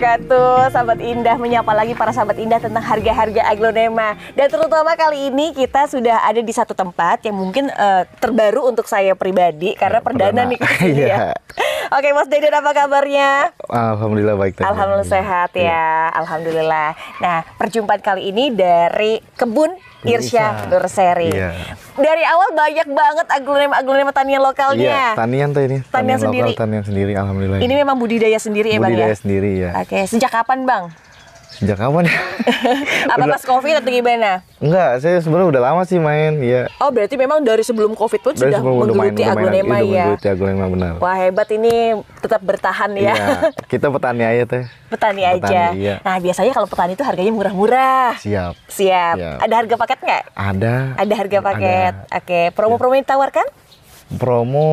wabarakatuh. Sahabat Indah menyapa lagi para sahabat Indah tentang harga-harga aglonema. Dan terutama kali ini kita sudah ada di satu tempat yang mungkin uh, terbaru untuk saya pribadi karena perdana, perdana. nih ya. Iya. ya. Oke, Mas Deden apa kabarnya? Alhamdulillah baik. Tanya. Alhamdulillah sehat ya. ya. Alhamdulillah. Nah, perjumpaan kali ini dari kebun Irsya Berseri. Iya. Dari awal banyak banget aglonema-aglonema tanian lokalnya. Iya, tanian tuh ini. Tanian, tanian sendiri. tanian sendiri, alhamdulillah. Ini memang budidaya sendiri ya, budidaya bang ya. Budidaya sendiri ya. Oke, sejak kapan bang? Sejak kapan ya? Apa udah... pas COVID atau gimana? Enggak, saya sebenarnya udah lama sih main, ya Oh, berarti memang dari sebelum COVID pun dari sudah menggeluti main, aglonema ya. Menggeluti aglonema benar. Wah, hebat ini tetap bertahan ya. Iya, kita petani aja teh. Petani, petani aja. Iya. Nah, biasanya kalau petani itu harganya murah-murah. Siap. Siap. Siap. Ada harga paket nggak? Ada. Ada harga paket. Ada. Oke, promo-promo iya. yang ditawarkan? Promo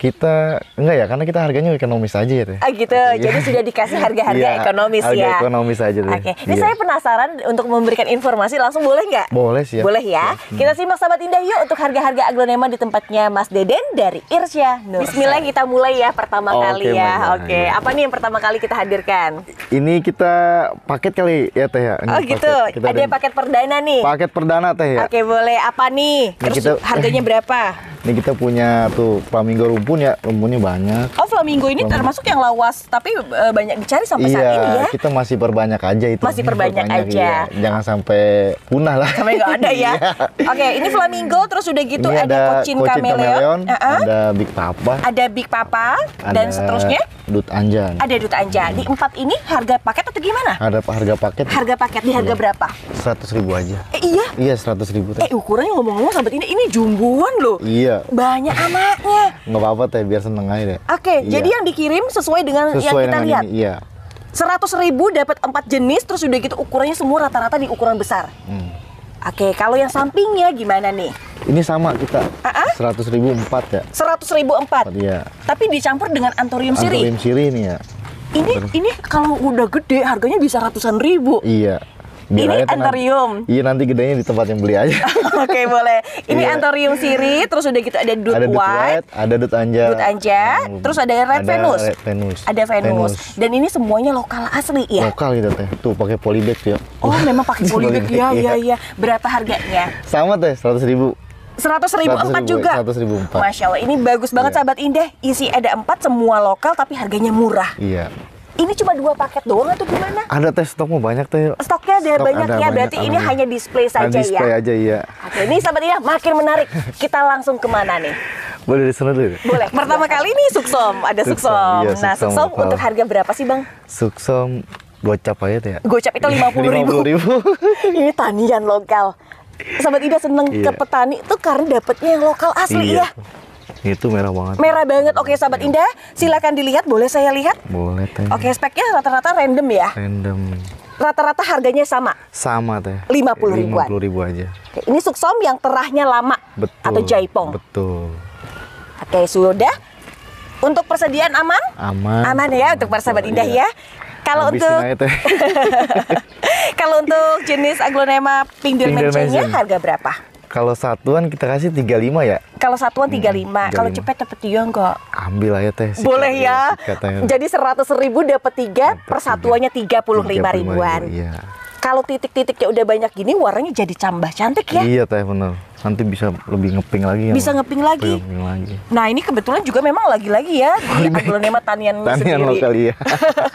kita enggak ya karena kita harganya ekonomis aja ya teh. Ah gitu. Iya. jadi sudah dikasih harga-harga iya, ekonomis harga ya. Harga ekonomis aja deh. Oke. Ini iya. saya penasaran untuk memberikan informasi langsung boleh nggak? Boleh sih. Ya. Boleh ya. Iya. Hmm. Kita simak sahabat indah yuk untuk harga-harga aglonema di tempatnya Mas Deden dari Irsya. Nur. Iya. Bismillah kita mulai ya pertama oh, kali ya. Oke. Okay. Apa nih yang pertama kali kita hadirkan? Ini kita paket kali ya teh ya. oh gitu. Kita ada, yang paket perdana nih. Paket perdana teh ya. Oke, boleh. Apa nih? Terus kita, harganya berapa? Ini kita punya tuh flamingo rumput ampun ya banyak. Oh flamingo ini flamingo. termasuk yang lawas tapi e, banyak dicari sampai iya, saat ini ya. kita masih perbanyak aja itu. Masih perbanyak, perbanyak aja. Iya. Jangan sampai punah lah. Sampai nggak ada ya. Iya. Oke, ini flamingo terus udah gitu ini ada, ada cochin kameleon uh -huh. ada big papa. Ada big papa ada dan seterusnya. Dut Anjan. Ada Dut Anjan. Di empat ini harga paket atau gimana? Ada harga paket. Harga paket di harga iya. berapa? Seratus ribu aja. Eh, iya. Iya seratus ribu. Eh ukurannya ngomong-ngomong sampai ini ini jumbuan loh. Iya. Banyak anaknya. Nggak apa apa teh ya, biar seneng aja deh. Oke, okay, iya. jadi yang dikirim sesuai dengan sesuai yang kita dengan lihat. Ini, iya. Seratus ribu dapat empat jenis, terus udah gitu ukurannya semua rata-rata di ukuran besar. Hmm. Oke, okay, kalau yang sampingnya gimana nih? Ini sama kita. Seratus ribu empat ya. Seratus ribu empat. Iya. Tapi dicampur dengan antorium siri. Antorium siri ini ya. Ini ini kalau udah gede harganya bisa ratusan ribu. Iya. Biar ini antarium. Iya nanti gedenya di tempat yang beli aja. Oke okay, boleh. Ini yeah. antarium siri, terus udah gitu ada dut ada white, white, ada dut anja, dut anja, hmm. terus ada red ada venus, red venus, ada venus. venus. Dan ini semuanya lokal asli ya. Lokal gitu teh. Tuh pakai polybag ya. Oh memang pakai polybag ya, ya ya. Berapa harganya? Sama teh seratus ribu seratus ribu empat juga. Seratus ribu empat. Masya Allah, ini bagus banget yeah. sahabat Indah. Isi ada empat, semua lokal tapi harganya murah. Iya. Yeah. Ini cuma dua paket doang atau gimana? Ada teh stok mau banyak teh. Stoknya ada stok banyak ada ya, banyak, berarti ini ya. hanya display saja nah, display ya. aja iya. Oke, ini sahabat ya makin menarik. Kita langsung kemana nih? Boleh di sana dulu. Boleh. Pertama kali ini suksom, ada suksom. Iya, nah, suksom, suksom untuk harga berapa sih, Bang? Suksom gocap aja teh. Ya. Gocap itu lima puluh ribu. ribu. ini tanian lokal. Sahabat Ida seneng iya. ke petani tuh karena dapetnya yang lokal asli iya. ya. Itu merah banget. Merah banget. Oke, sahabat iya. indah, silakan dilihat. Boleh saya lihat? Boleh teh. Oke, speknya rata-rata random ya. Random. Rata-rata harganya sama. Sama teh. Lima puluh iya, ribuan. Lima puluh ribu aja. okay, ini suksom yang terahnya lama. Betul. Atau jaipong. Betul. Oke, sudah. Untuk persediaan aman? Aman. Aman ya untuk para sahabat iya. indah iya. ya. Kalau untuk kalau untuk jenis aglonema pinggir mencengnya harga berapa? Kalau satuan kita kasih 35 ya? Kalau satuan 35, hmm, kalau cepet dapat 3 enggak? Ambil aja teh. Sikat, Boleh ya. Iya, Katanya. Jadi 100 ribu dapat tiga, persatuannya 35, lima ribuan. Iya. Kalau titik-titiknya udah banyak gini warnanya jadi cambah cantik ya? Iya teh benar nanti bisa lebih ngeping lagi ya, bisa ngeping lagi. ngeping lagi nah ini kebetulan juga memang lagi-lagi ya di aglonema tanian tanian lokal ya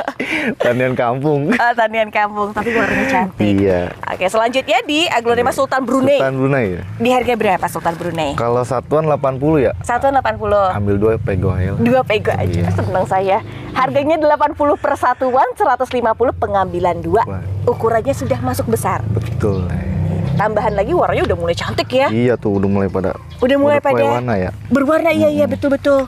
tanian kampung uh, tanian kampung tapi warnanya cantik iya oke selanjutnya di aglonema iya. Sultan Brunei Sultan Brunei ya di harga berapa Sultan Brunei kalau satuan 80 ya satuan 80 ambil dua pego aja dua pego aja iya. senang saya harganya 80 persatuan 150 pengambilan dua ukurannya sudah masuk besar betul ya tambahan lagi warnanya udah mulai cantik ya iya tuh udah mulai pada udah mulai pada warna ya berwarna iya, iya hmm. iya betul betul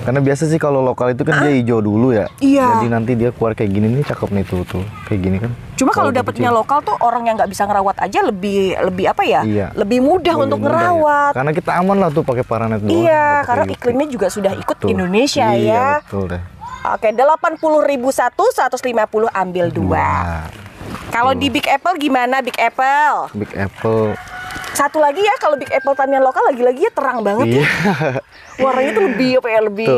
karena biasa sih kalau lokal itu kan ah? dia hijau dulu ya. Iya. Jadi nanti dia keluar kayak gini nih cakep nih tuh tuh kayak gini kan. Cuma kalau dapetnya kecil. lokal tuh orang yang nggak bisa ngerawat aja lebih lebih apa ya? Iya. Lebih mudah lebih untuk mudah ya. ngerawat. Ya. Karena kita aman lah tuh pakai paranet doang. Iya, karena yuk. iklimnya juga sudah ikut betul. Indonesia iya, ya. Betul deh. Oke, delapan puluh lima puluh ambil dua. dua. Kalau di hmm. Big Apple gimana Big Apple? Big Apple. Satu lagi ya kalau Big Apple tanian lokal lagi-lagi ya terang banget ya. iya. ya. Warnanya tuh lebih apa ya lebih ya.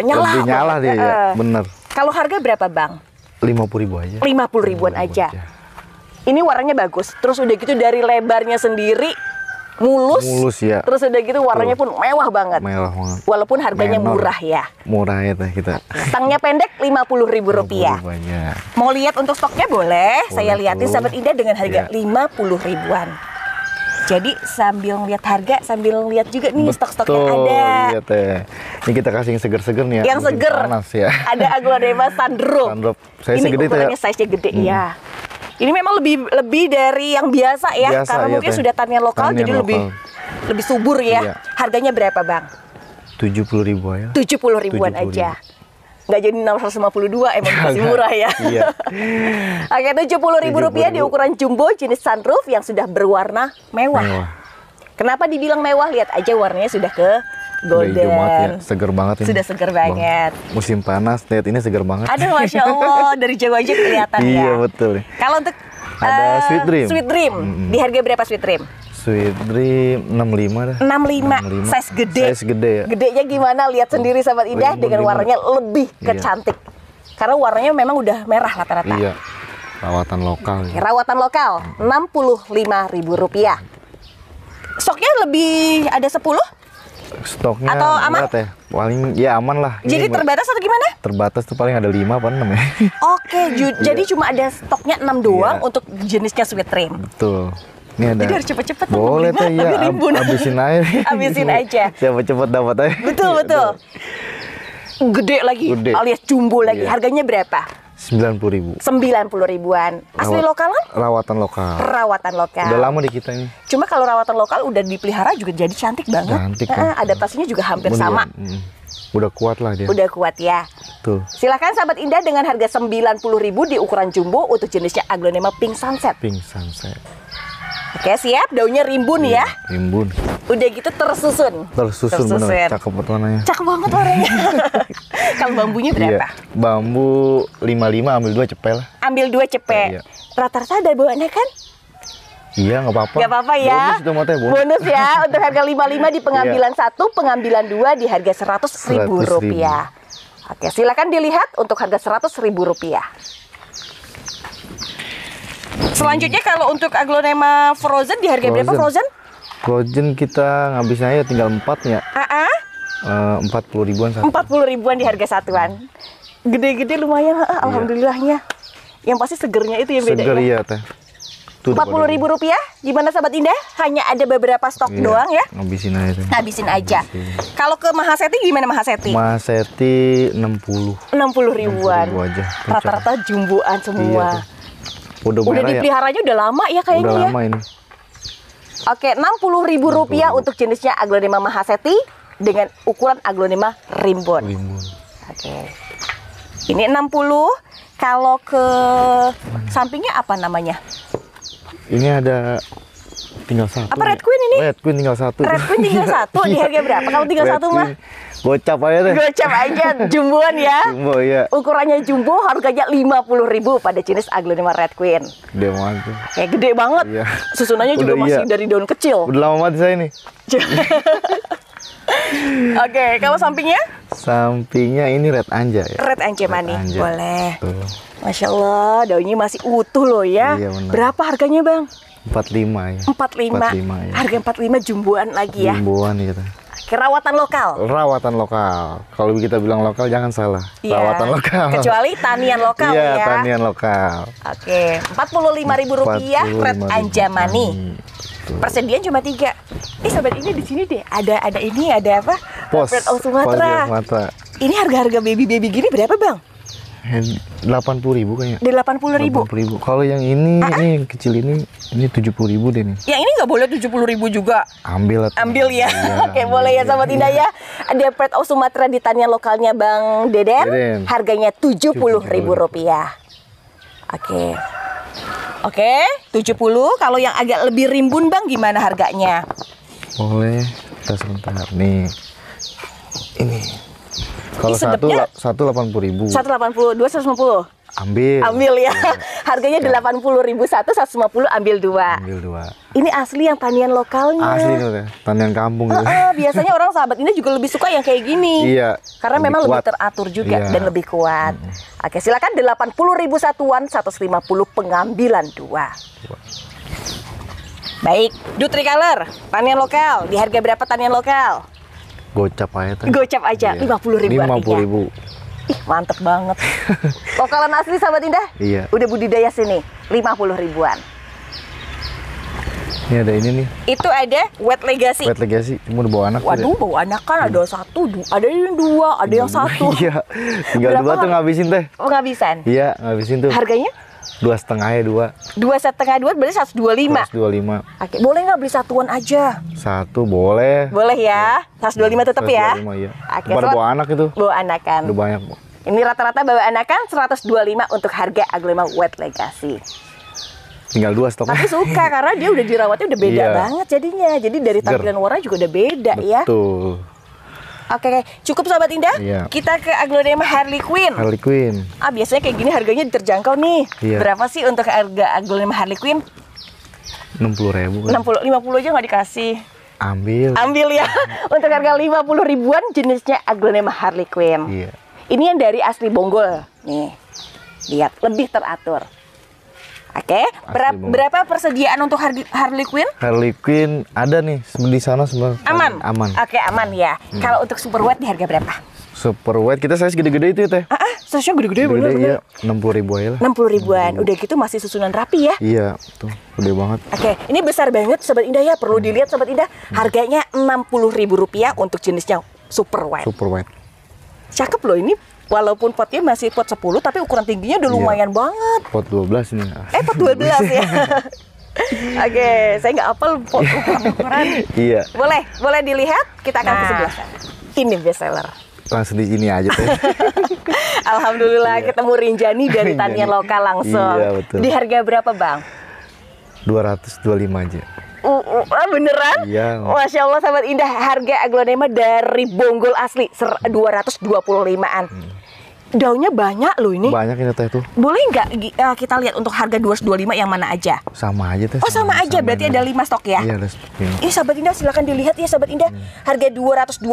Eh, nyala. Lebih nyala dia, ya. bener. Kalau harga berapa bang? Lima puluh ribu aja. Lima puluh ribuan 50 aja. aja. Ini warnanya bagus. Terus udah gitu dari lebarnya sendiri mulus, mulus ya. terus udah gitu warnanya Tuh. pun mewah banget. Mewah banget. Walaupun harganya Menor. murah ya. Murah ya kita. Tangnya pendek lima puluh ribu rupiah. Mau lihat untuk stoknya boleh. boleh Saya lihatin sahabat Indah dengan harga ya. lima ya. puluh ribuan. Jadi sambil lihat harga, sambil lihat juga nih stok-stok yang ada. ya. Ini kita kasih yang seger-seger nih ya. Yang Mungkin seger. Panas ya. Ada Aglonema Sandro. Sandro. Saya ini segede ya. ukurannya size-nya gede hmm. ya. Ini memang lebih lebih dari yang biasa ya, biasa, karena iya, mungkin teh. sudah tanian lokal tanian jadi lokal. lebih lebih subur ya. Iya. Harganya berapa bang? Tujuh puluh ribu ya? Tujuh puluh ribuan 70 ribu. aja. Nggak jadi 652 emang masih murah ya. iya. Oke, tujuh puluh ribu rupiah di ukuran jumbo jenis sunroof yang sudah berwarna mewah. mewah. Kenapa dibilang mewah? Lihat aja warnanya sudah ke golden. Udah banget ya, seger banget ini. Sudah seger banget. Bang, musim panas, lihat ini seger banget. Aduh, Masya Allah, dari jauh aja kelihatan iya, ya. Iya, betul. Kalau untuk ada uh, Sweet Dream. Sweet Dream, mm -hmm. di harga berapa Sweet Dream? Sweet Dream 65 dah. 65, 65. size gede. Size gede ya. Gedenya gimana? Lihat sendiri sahabat Indah dengan warnanya lebih iya. kecantik. Karena warnanya memang udah merah rata-rata. Iya. Rawatan lokal. Ya. Rawatan lokal, mm. Rp65.000. Soknya lebih ada 10? stoknya atau aman? ya? Paling ya aman lah. Jadi Ini terbatas atau gimana? Terbatas tuh paling ada lima apa enam ya. Oke, yeah. jadi cuma ada stoknya enam doang yeah. untuk jenisnya sweet cream. Betul. Ini ada. Jadi harus cepet-cepet Boleh tuh ya, ab abisin aja. abisin aja. Siapa cepet dapat aja. Iya, betul, betul. Gede lagi Gede. alias jumbo lagi. Yeah. Harganya berapa? sembilan puluh ribu. sembilan puluh ribuan. Asli Rawat, lokal kan? Rawatan lokal. Rawatan lokal. Udah lama di kita ini. Cuma kalau rawatan lokal udah dipelihara juga jadi cantik banget. Cantik. Kan? adaptasinya juga hampir Bener. sama. Mm, udah kuat lah dia. Udah kuat ya. Tuh. Silahkan sahabat indah dengan harga sembilan puluh ribu di ukuran jumbo untuk jenisnya aglonema pink sunset. Pink sunset. Oke siap, daunnya rimbun iya, ya. Rimbun. Udah gitu tersusun. Tersusun, tersusun. bener, cakep banget warnanya. Cakep banget warnanya. Kalau bambunya iya, berapa? Iya. Bambu 55 ambil dua cepel. Ambil dua cepel. Iya. Rata-rata ada bawaannya kan? Iya, nggak apa-apa. Nggak apa-apa ya. Bonus mati, bonus. bonus ya untuk harga 55 di iya. pengambilan satu, pengambilan dua di harga seratus ribu rupiah. Oke, silakan dilihat untuk harga seratus ribu rupiah. Selanjutnya kalau untuk aglonema frozen di harga berapa frozen? Frozen kita ya tinggal 4 ya. Heeh. Eh, empat puluh ribuan satu. Empat puluh ribuan di harga satuan. Gede-gede lumayan, ah, iya. alhamdulillahnya. Yang pasti segernya itu yang beda. Seger ya, iya, teh. Empat puluh ribu rupiah, gimana sahabat Indah? Hanya ada beberapa stok iya, doang ya? Ngabisin aja. Ngabisin aja. Kalau ke Mahaseti gimana Mahaseti? Mahaseti enam puluh. Enam puluh ribuan. Rata-rata jumboan iya, semua. Udah, udah ya? dipeliharanya ya. udah lama ya kayaknya udah ya. lama ya. ini. Oke, Rp60.000 rupiah untuk jenisnya aglonema mahaseti dengan ukuran aglonema rimbon. Rimbun. Oke. Ini 60. Kalau ke sampingnya apa namanya? Ini ada tinggal satu. Apa Red ya? Queen ini? Red Queen tinggal satu. Red Queen tinggal satu di harga berapa? Kalau tinggal satu mah? Gocap aja deh. Gocap aja, jumboan ya. Jumbo ya. Ukurannya jumbo, harganya lima puluh ribu pada jenis aglonema Red Queen. Gede banget. Ya gede banget. Iya. Susunannya Udah juga iya. masih dari daun kecil. Udah lama banget saya nih. Oke, okay, kalau sampingnya? Sampingnya ini red anja ya. Red anja mani. Boleh. Tuh. Masya Allah, daunnya masih utuh loh ya. Iya, Berapa harganya bang? 45 ya. 45. 45 ya. Harga 45 jumbuan lagi ya. Jumbuan gitu. Kerawatan lokal. Rawatan lokal. Kalau kita bilang lokal jangan salah. Ya. Rawatan lokal. Kecuali tanian lokal iya, ya. Iya, tanian lokal. Oke, Rp45.000 Red Anjamani. Persediaan cuma tiga. Eh sobat ini di sini deh ada ada ini ada apa? Pos. Red Sumatera. Ini harga-harga baby-baby gini berapa, Bang? delapan puluh ribu kayaknya. Di delapan puluh ribu. ribu. Kalau yang ini, -huh. Ah, ah. ini yang kecil ini, ini tujuh puluh ribu deh nih. Yang ini nggak boleh tujuh puluh ribu juga. Ambil Ambil ya. ya. Oke boleh ya sahabat indah ya. Depret of Sumatera ditanya lokalnya Bang Deden. Deden. Harganya tujuh puluh ribu rupiah. Oke. Oke, tujuh puluh. Kalau yang agak lebih rimbun Bang gimana harganya? Boleh. Kita sebentar nih. Ini kalau satu satu delapan puluh ribu. Satu delapan puluh, dua seratus lima puluh. Ambil. Ambil ya. Harganya ya. delapan puluh ribu satu, seratus lima puluh ambil dua. Ambil dua. Ini asli yang tanian lokalnya. Asli itu, tanian kampung. Uh, uh, biasanya orang sahabat ini juga lebih suka yang kayak gini. Iya. Karena lebih memang kuat. lebih teratur juga iya. dan lebih kuat. Hmm. Oke, silakan delapan puluh ribu satuan, seratus lima puluh pengambilan dua. dua. Baik, Dutri Color, tanian lokal. Di harga berapa tanian lokal? Gocap aja. Tuh. Gocap aja, iya. lima puluh ribu. Lima puluh ribu. Ih, mantep banget. Lokalan asli sahabat indah. Iya. Udah budidaya sini, lima puluh ribuan. Ini ada ini nih. Itu ada wet legacy. Wet legacy, cuma udah bawa anak. Waduh, ya? bawa anak kan hmm. ada iya. satu, ada yang dua, ada yang iya. satu. Iya, tinggal dua tuh ngabisin teh. Oh, ngabisin. Iya, ngabisin tuh. Harganya? dua setengah ya dua dua setengah dua berarti satu dua lima satu dua lima oke boleh nggak beli satuan aja satu boleh boleh ya satu dua lima tetap ya iya. oke bawa anak itu bawa anak kan udah banyak ini rata-rata bawa anak kan seratus dua lima untuk harga aglima Wet Legacy tinggal dua stok tapi suka karena dia udah dirawatnya udah beda iya. banget jadinya jadi dari tampilan warna juga udah beda ya. Betul. ya Oke, okay. cukup sobat Indah. Iya. Kita ke aglonema Harley Quinn. Harley Quinn. Ah, biasanya kayak gini harganya terjangkau nih. Iya. Berapa sih untuk harga aglonema Harley Quinn? Enam puluh ribu. Kan? Enam puluh, lima puluh aja nggak dikasih. Ambil. Ambil ya. untuk harga lima puluh ribuan jenisnya aglonema Harley Quinn. Iya. Ini yang dari asli Bonggol nih. Lihat, lebih teratur. Oke, okay. berapa persediaan untuk Harley, Quinn? Harley Quinn ada nih di sana sebenarnya. Aman. Aman. Oke, okay, aman ya. Hmm. Kalau untuk super di harga berapa? Super white kita size gede-gede itu ya teh. Ah, ah size gede-gede bener. Iya, enam puluh ribu aja lah. Enam puluh ribuan. Hmm. Udah gitu masih susunan rapi ya? Iya, tuh gede banget. Oke, okay. ini besar banget Sobat Indah ya. Perlu hmm. dilihat Sobat Indah. Hmm. Harganya enam puluh ribu rupiah untuk jenisnya super white. Super white. Cakep loh ini walaupun potnya masih pot 10 tapi ukuran tingginya udah iya. lumayan iya. banget. Pot 12 nih. Eh pot 12 ya. Oke, okay, saya nggak apal pot ukuran. iya. Boleh, boleh dilihat. Kita akan nah. ke sebelah Ini bestseller. Langsung di sini aja tuh. Alhamdulillah iya. ketemu Rinjani dari tanya lokal langsung. Iya, betul. Di harga berapa, Bang? 225 aja. Uh, uh, beneran? Iya. Masya Allah sahabat indah harga aglonema dari Bonggol asli 225-an. Hmm daunnya banyak loh ini. Banyak ini teh tuh. Boleh nggak uh, kita lihat untuk harga 225 yang mana aja? Sama aja teh. Oh sama, sama aja, sama berarti ini. ada 5 stok ya? Iya ada stok. Ya. Ini sahabat Indah silahkan dilihat ya sahabat Indah. Hmm. Harga 225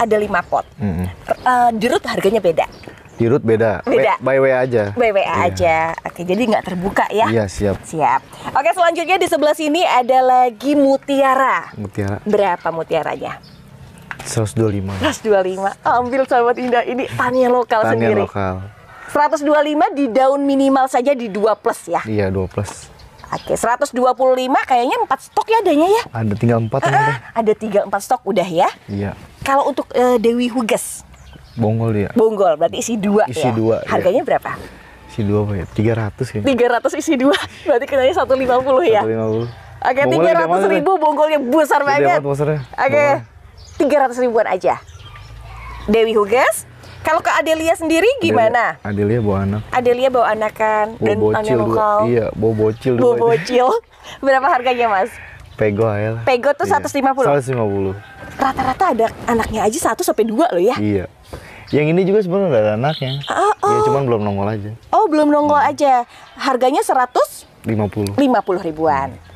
ada 5 pot. Hmm. Uh, eh, dirut harganya beda. Dirut beda. Beda. By way aja. By WA iya. yeah. aja. Oke, jadi nggak terbuka ya? Iya, siap. Siap. Oke, selanjutnya di sebelah sini ada lagi mutiara. Mutiara. Berapa mutiaranya? 125. 125. Ambil sahabat indah ini tanya lokal tanya sendiri. lokal. 125 di daun minimal saja di 2 plus ya. Iya, 2 plus. Oke, 125 kayaknya 4 stok ya adanya ya? Ada tinggal 4 uh, uh, Ada 3 4 stok udah ya? Iya. Kalau untuk uh, Dewi Huges? Bonggol dia. Bonggol, berarti isi 2 isi ya. Isi iya. 2. Harganya iya. berapa? Isi 2 ya? 300 ya. 300 isi 2. Berarti kenanya 150 ya? 150. Oke, tiga ribu bonggolnya besar banget. Oke, okay. 300 ribuan aja. Dewi Huges, kalau ke Adelia sendiri gimana? Adelia, Adelia bawa anak. Adelia bawa anak kan? Bawa bocil dua. Iya, bawa bocil dua. Bawa bocil. Berapa harganya, Mas? Pego aja lah. Pego tuh iya. 150. 150. Rata-rata ada anaknya aja 1 sampai 2 loh ya. Iya. Yang ini juga sebenarnya ada anaknya. Ah, iya, oh, oh. Ya cuman belum nongol aja. Oh, belum nongol hmm. aja. Harganya 100 50. 50 ribuan. Hmm.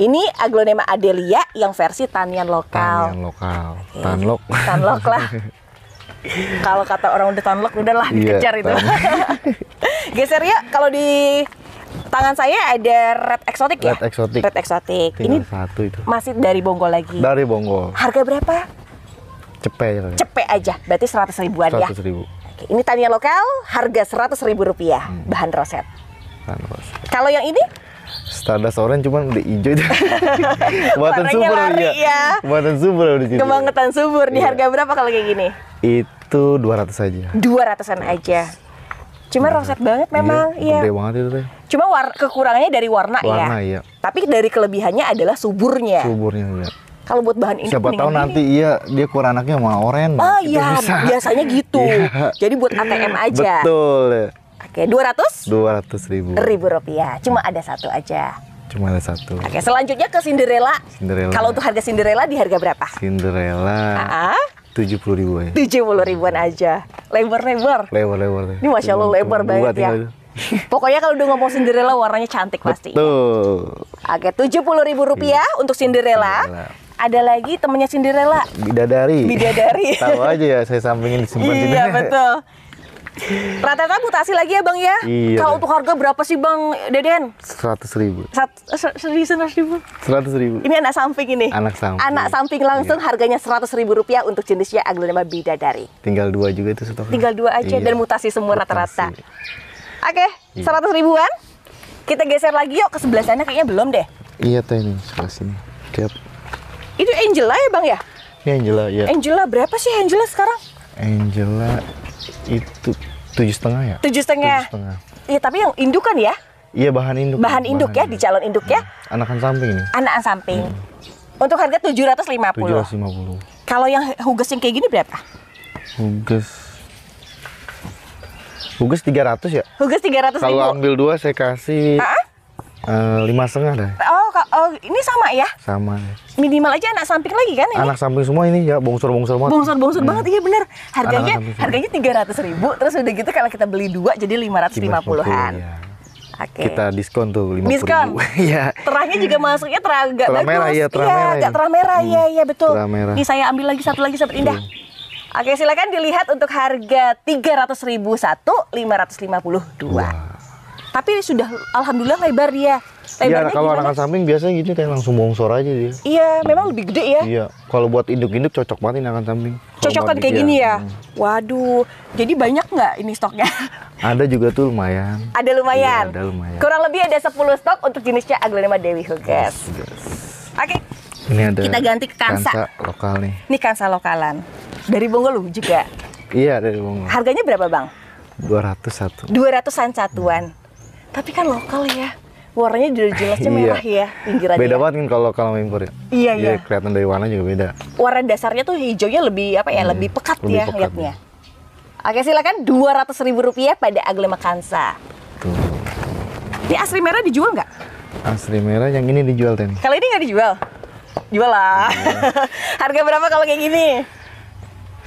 Ini aglonema adelia yang versi tanian lokal. Tanian lokal. Okay. Tanlok. Tanlok lah. kalau kata orang udah tanlok udahlah iya, dikejar itu. Geser ya kalau di tangan saya ada red eksotik ya? Red eksotik. Red eksotik. ini satu itu. Masih dari Bonggol lagi. Dari Bonggol. Harga berapa? Cepe ya. Cepe aja. Berarti seratus ribuan 100 ya. Seratus ribu. Oke, ini tanian lokal, harga seratus ribu rupiah, hmm. bahan roset. Bahan roset. Kalau yang ini? Stardust orange cuman udah hijau itu. Buatan subur lari, ya. ya. Buatan subur udah gitu. Kebangetan subur di iya. harga berapa kalau kayak gini? Itu 200 aja. 200-an aja. Cuma nah, roset banget iya, memang, iya. Gede banget itu teh. Cuma war kekurangannya dari warna, ya. warna ya. iya. Tapi dari kelebihannya adalah suburnya. Suburnya iya. Kalau buat bahan ini Siapa tahu nanti iya dia kurang anaknya mau oren. Oh iya, biasanya gitu. Jadi buat ATM aja. Betul. Ya. Oke, dua ratus? Dua ribu. Ribu rupiah. Cuma ada satu aja. Cuma ada satu. Oke, selanjutnya ke Cinderella. Cinderella. Kalau untuk harga Cinderella di harga berapa? Cinderella. Ah, ah. Tujuh puluh ribuan. Ya. Tujuh puluh ribuan aja. Lebar-lebar. Lebar-lebar. Ini masya Allah lebar banget ya. Pokoknya kalau udah ngomong Cinderella warnanya cantik pasti. Betul. Oke, tujuh puluh ribu rupiah iya. untuk Cinderella. Cinderella ada lagi temennya Cinderella. Bidadari. Bidadari. Tahu aja ya, saya sampingin di Iya, betul. Rata-rata mutasi lagi ya bang ya. Iya. Kalau untuk harga berapa sih bang Deden? Seratus ribu. seratus ribu? Seratus ribu. Ini anak samping ini. Anak samping. Anak samping langsung iya. harganya seratus ribu rupiah untuk jenisnya aglonema bidadari. Tinggal dua juga itu stoknya. Tinggal dua aja iya. dan mutasi semua rata-rata. Oke, iya. seratus iya. ribuan. Kita geser lagi yuk ke sebelah sana kayaknya belum deh. Iya teh ini sebelah sini. Tiap. Itu Angela ya bang ya? Ini Angela ya. Angela berapa sih Angela sekarang? Angela itu tujuh setengah ya? Tujuh setengah. Iya tapi yang induk kan ya? Iya bahan induk. Bahan induk bahan ya, induk. di calon induk ya? Hmm. Anakan samping ini. Anakan samping. Hmm. Untuk harga tujuh ratus lima puluh. Tujuh ratus lima puluh. Kalau yang huges yang kayak gini berapa? Huges tiga ratus ya? tiga ratus Kalau ambil dua saya kasih Eh, lima setengah deh. Oh, oh, ini sama ya? Sama. Minimal aja anak samping lagi kan ini? Anak samping semua ini ya, bongsor-bongsor banget. Bongsor-bongsor hmm. banget, iya bener. Harganya harganya tiga ratus ribu, terus udah gitu kalau kita beli dua jadi lima ratus lima puluhan. Okay. Iya. Kita diskon tuh lima Diskon. ya terahnya juga masuknya terah agak terah Merah, iya, terah ya, merah. Agak terah merah, hmm. iya, iya betul. Terah merah. ini saya ambil lagi satu lagi sahabat indah. Iya. Oke, silakan dilihat untuk harga tiga ratus ribu satu, lima lima ratus puluh dua tapi sudah alhamdulillah lebar dia. Iya, kalau anak samping biasanya gitu kayak langsung bongsor aja dia. Iya, memang lebih gede ya. Iya, kalau buat induk-induk cocok banget anakan samping. Cocokan kayak gini ya. Hmm. Waduh, jadi banyak nggak ini stoknya? Ada juga tuh lumayan. Ada lumayan. Ya, ada lumayan. Kurang lebih ada 10 stok untuk jenisnya Aglonema Dewi Huges. Yes. Oke. Okay. Ini ada Kita ganti ke kansa. kansa lokal nih. Ini kansa lokalan. Dari Bonggol juga. iya, dari Bonggol. Harganya berapa, Bang? ratus satu. 200-an satuan. Hmm. Tapi kan lokal ya. Warnanya udah jelasnya iya. merah iya. ya pinggirannya. Beda banget kan kalau kalau impor ya. Iya, iya. kelihatan dari warna juga beda. Warna dasarnya tuh hijaunya lebih apa ya? Hmm, lebih pekat lebih ya pekat liatnya. Oke silakan dua ratus ribu rupiah pada Aglema makansa. Tuh. Ini asli merah dijual nggak? Asli merah yang ini dijual tadi. Kalau ini nggak dijual? Jual lah. Iya. Harga berapa kalau kayak gini?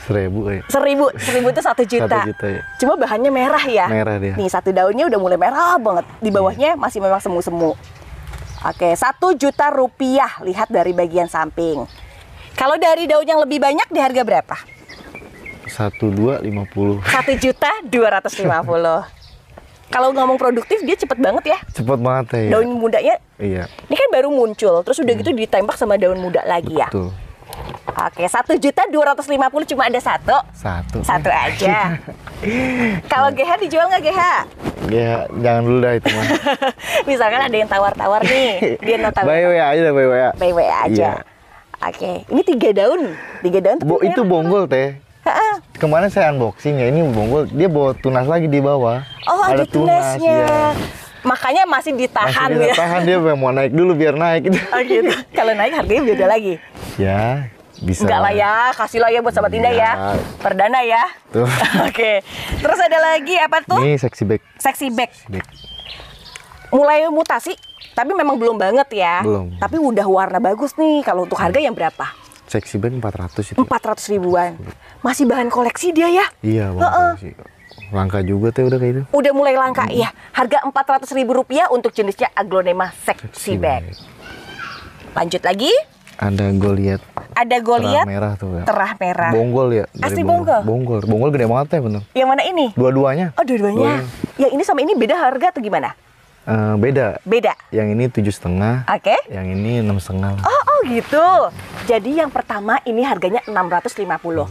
Seribu ya. Seribu, seribu itu satu juta. Satu juta ya. Cuma bahannya merah ya. Merah dia. Nih satu daunnya udah mulai merah banget. Di iya. bawahnya yeah. masih memang semu-semu. Oke, satu juta rupiah. Lihat dari bagian samping. Kalau dari daun yang lebih banyak di harga berapa? Satu dua lima puluh. Satu juta dua ratus lima puluh kalau ngomong produktif dia cepet banget ya cepet banget ya daun mudanya iya ini kan baru muncul terus udah hmm. gitu ditembak sama daun muda lagi ya. Betul. ya Oke, satu juta dua ratus lima puluh cuma ada satu. Satu. Satu aja. Kalau GH dijual nggak GH? GH jangan dulu dah itu mah. Misalkan ada yang tawar-tawar nih, dia no bayu ya aja bayu ya bayu aja. Iya. Oke, ini tiga daun, tiga daun. Bo, itu bonggol teh. Ha-ha. Kemarin saya unboxing ya, ini bonggol. Dia bawa tunas lagi di bawah. Oh, ada, ada tunasnya. ya makanya masih ditahan masih ditahan dia mau naik dulu biar naik gitu. Oh gitu. Kalau naik harganya beda lagi. Ya, bisa. Enggak lah ya, kasih lah ya buat sahabat Indah ya. ya. Perdana ya. Tuh. Oke. Terus ada lagi apa tuh? Ini seksi back. Seksi back. back. Mulai mutasi, tapi memang belum banget ya. Belum. Tapi udah warna bagus nih. Kalau untuk harga yang berapa? Seksi back 400 itu. 400 ribuan. Masih bahan koleksi dia ya? Iya, bahan uh -uh. koleksi langka juga teh udah kayak itu. Udah mulai langka hmm. ya. Harga empat ratus ribu rupiah untuk jenisnya aglonema sexy bag. Lanjut lagi. Ada goliat. Ada goliat Terah merah tuh ya. Terah merah. Bonggol ya. Asli bonggol. Bonggol. Bonggol gede banget ya bener. Yang mana ini? Dua-duanya. Oh dua-duanya. Dua yang ini sama ini beda harga atau gimana? Uh, beda. Beda. Yang ini tujuh setengah. Oke. Okay. Yang ini enam setengah. Oh oh gitu. Jadi yang pertama ini harganya enam ratus lima puluh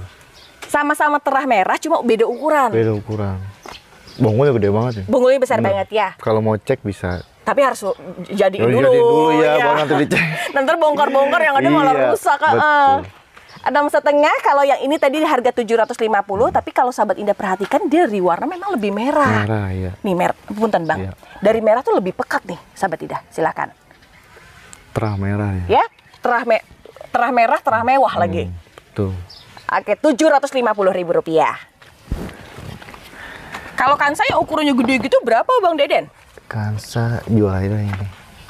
sama-sama terah merah, cuma beda ukuran. Beda ukuran. Bonggolnya gede banget ya. Bonggolnya besar Bener. banget ya. Kalau mau cek bisa. Tapi harus jadi dulu. Jadi dulu ya, ya. baru nanti dicek. nanti bongkar-bongkar yang ada iya, malah rusak. Betul. masa setengah kalau yang ini tadi harga 750 hmm. tapi kalau sahabat indah perhatikan dia dari warna memang lebih merah. Merah ya. Nih merah, punten Bang. Ya. Dari merah tuh lebih pekat nih sahabat indah. Silakan. Terah merah ya. Ya, terah me terah merah, terah mewah hmm, lagi. Tuh. Oke, Rp750.000. Kalau kansa yang ukurannya gede gitu berapa Bang Deden? Kansa jual aja ini.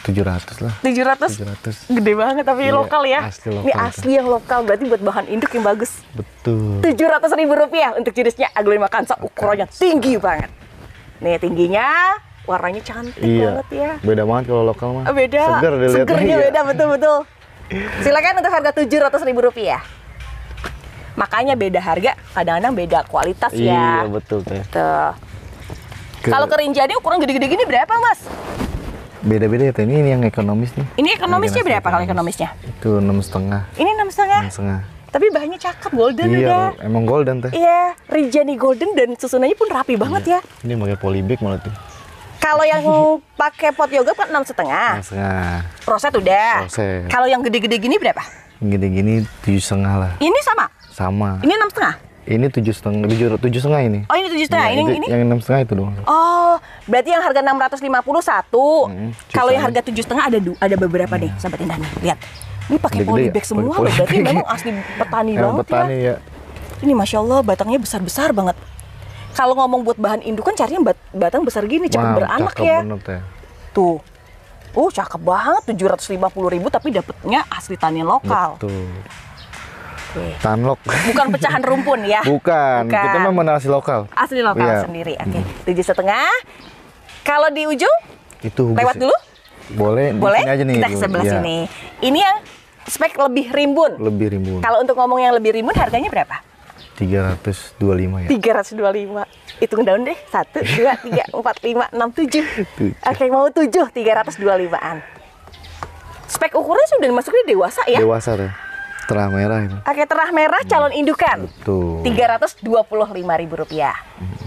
700 lah. 700? 700. Gede banget tapi yeah, lokal ya. Asli lokal. Ini asli yang lokal berarti buat bahan induk yang bagus. Betul. rp ribu rupiah untuk jenisnya aglonema kansa ukurannya tinggi banget. Nih tingginya warnanya cantik iya. banget ya. Beda banget kalau lokal mah. Beda. Seger dilihat. Segernya iya. beda betul-betul. Silakan untuk harga rp ribu rupiah. Makanya beda harga, kadang-kadang beda kualitas ya. Iya, betul. Ya. Ke... Kalau kerinjani ukuran gede-gede gini berapa, Mas? Beda-beda ya, ini, ini yang ekonomis nih. Ini ekonomisnya ini berapa kalau ekonomisnya? Itu enam setengah. Ini enam setengah. Enam setengah. Tapi bahannya cakep, golden iya, udah. Iya, emang golden teh. Iya, Rinjani golden dan susunannya pun rapi banget iya. ya. Ini pakai polybag malah tuh. Kalau yang pakai pot yoga kan enam setengah. setengah. Proses udah. Proses. Kalau yang gede-gede gini berapa? Gede gini tujuh setengah lah. Ini sama? Sama. Ini enam setengah? Ini tujuh setengah, tujuh, tujuh setengah ini. Oh ini tujuh setengah, iya, ini, ini? Yang enam setengah itu dong Oh, berarti yang harga enam ratus lima puluh satu. Hmm, Kalau yang harga tujuh setengah ada ada beberapa deh, sahabat indah nih. Lihat, ini pakai polybag semua loh. Berarti memang asli petani dong banget ya. petani, ya. Ini masya Allah batangnya besar besar banget. Kalau ngomong buat bahan induk kan carinya batang besar gini, cepet beranak ya. ya. Tuh, Oh, cakep banget puluh ribu tapi dapetnya asli tani lokal. Betul. Okay. Tanlok. Bukan pecahan rumpun ya? Bukan. Bukan. Kita memang asli lokal. Asli lokal ya. sendiri. Oke. Okay. Hmm. Tujuh setengah. Kalau di ujung? Itu. Lewat ya. dulu? Boleh. Boleh. sini aja nih. Kita ke sebelah ya. sini. Ini yang spek lebih rimbun. Lebih rimbun. Kalau untuk ngomong yang lebih rimbun harganya berapa? 325 ya. 325. Hitung daun deh. 1 2 3 4 5 6 7. Oke, mau 7 325-an. Spek ukurannya sudah masuknya dewasa ya? Dewasa tuh. Terah merah itu. Oke, terah merah hmm, calon indukan. Betul. Rp325.000. Hmm.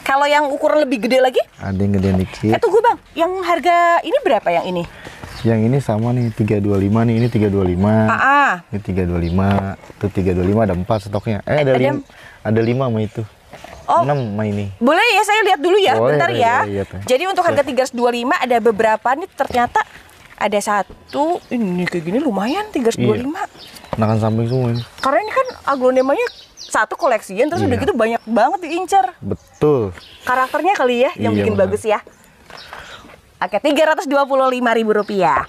Kalau yang ukuran lebih gede lagi? Ada yang gede dikit. Eh tunggu Bang, yang harga ini berapa yang ini? Yang ini sama nih 325 nih, ini 325. Heeh. Ah, ah. Ini 325, itu 325 ada 4 stoknya. Eh ada, ada ada 5 sama itu. Oh, 6 sama ini. Boleh ya saya lihat dulu ya, Boleh, bentar ya. ya. Jadi untuk harga 325 ada beberapa nih ternyata ada satu ini kayak gini lumayan tiga ratus dua 325 iya. makan samping semua ini karena ini kan aglonemanya satu koleksian terus iya. udah gitu banyak banget diincar betul karakternya kali ya yang iya, bikin bener. bagus ya oke lima ribu rupiah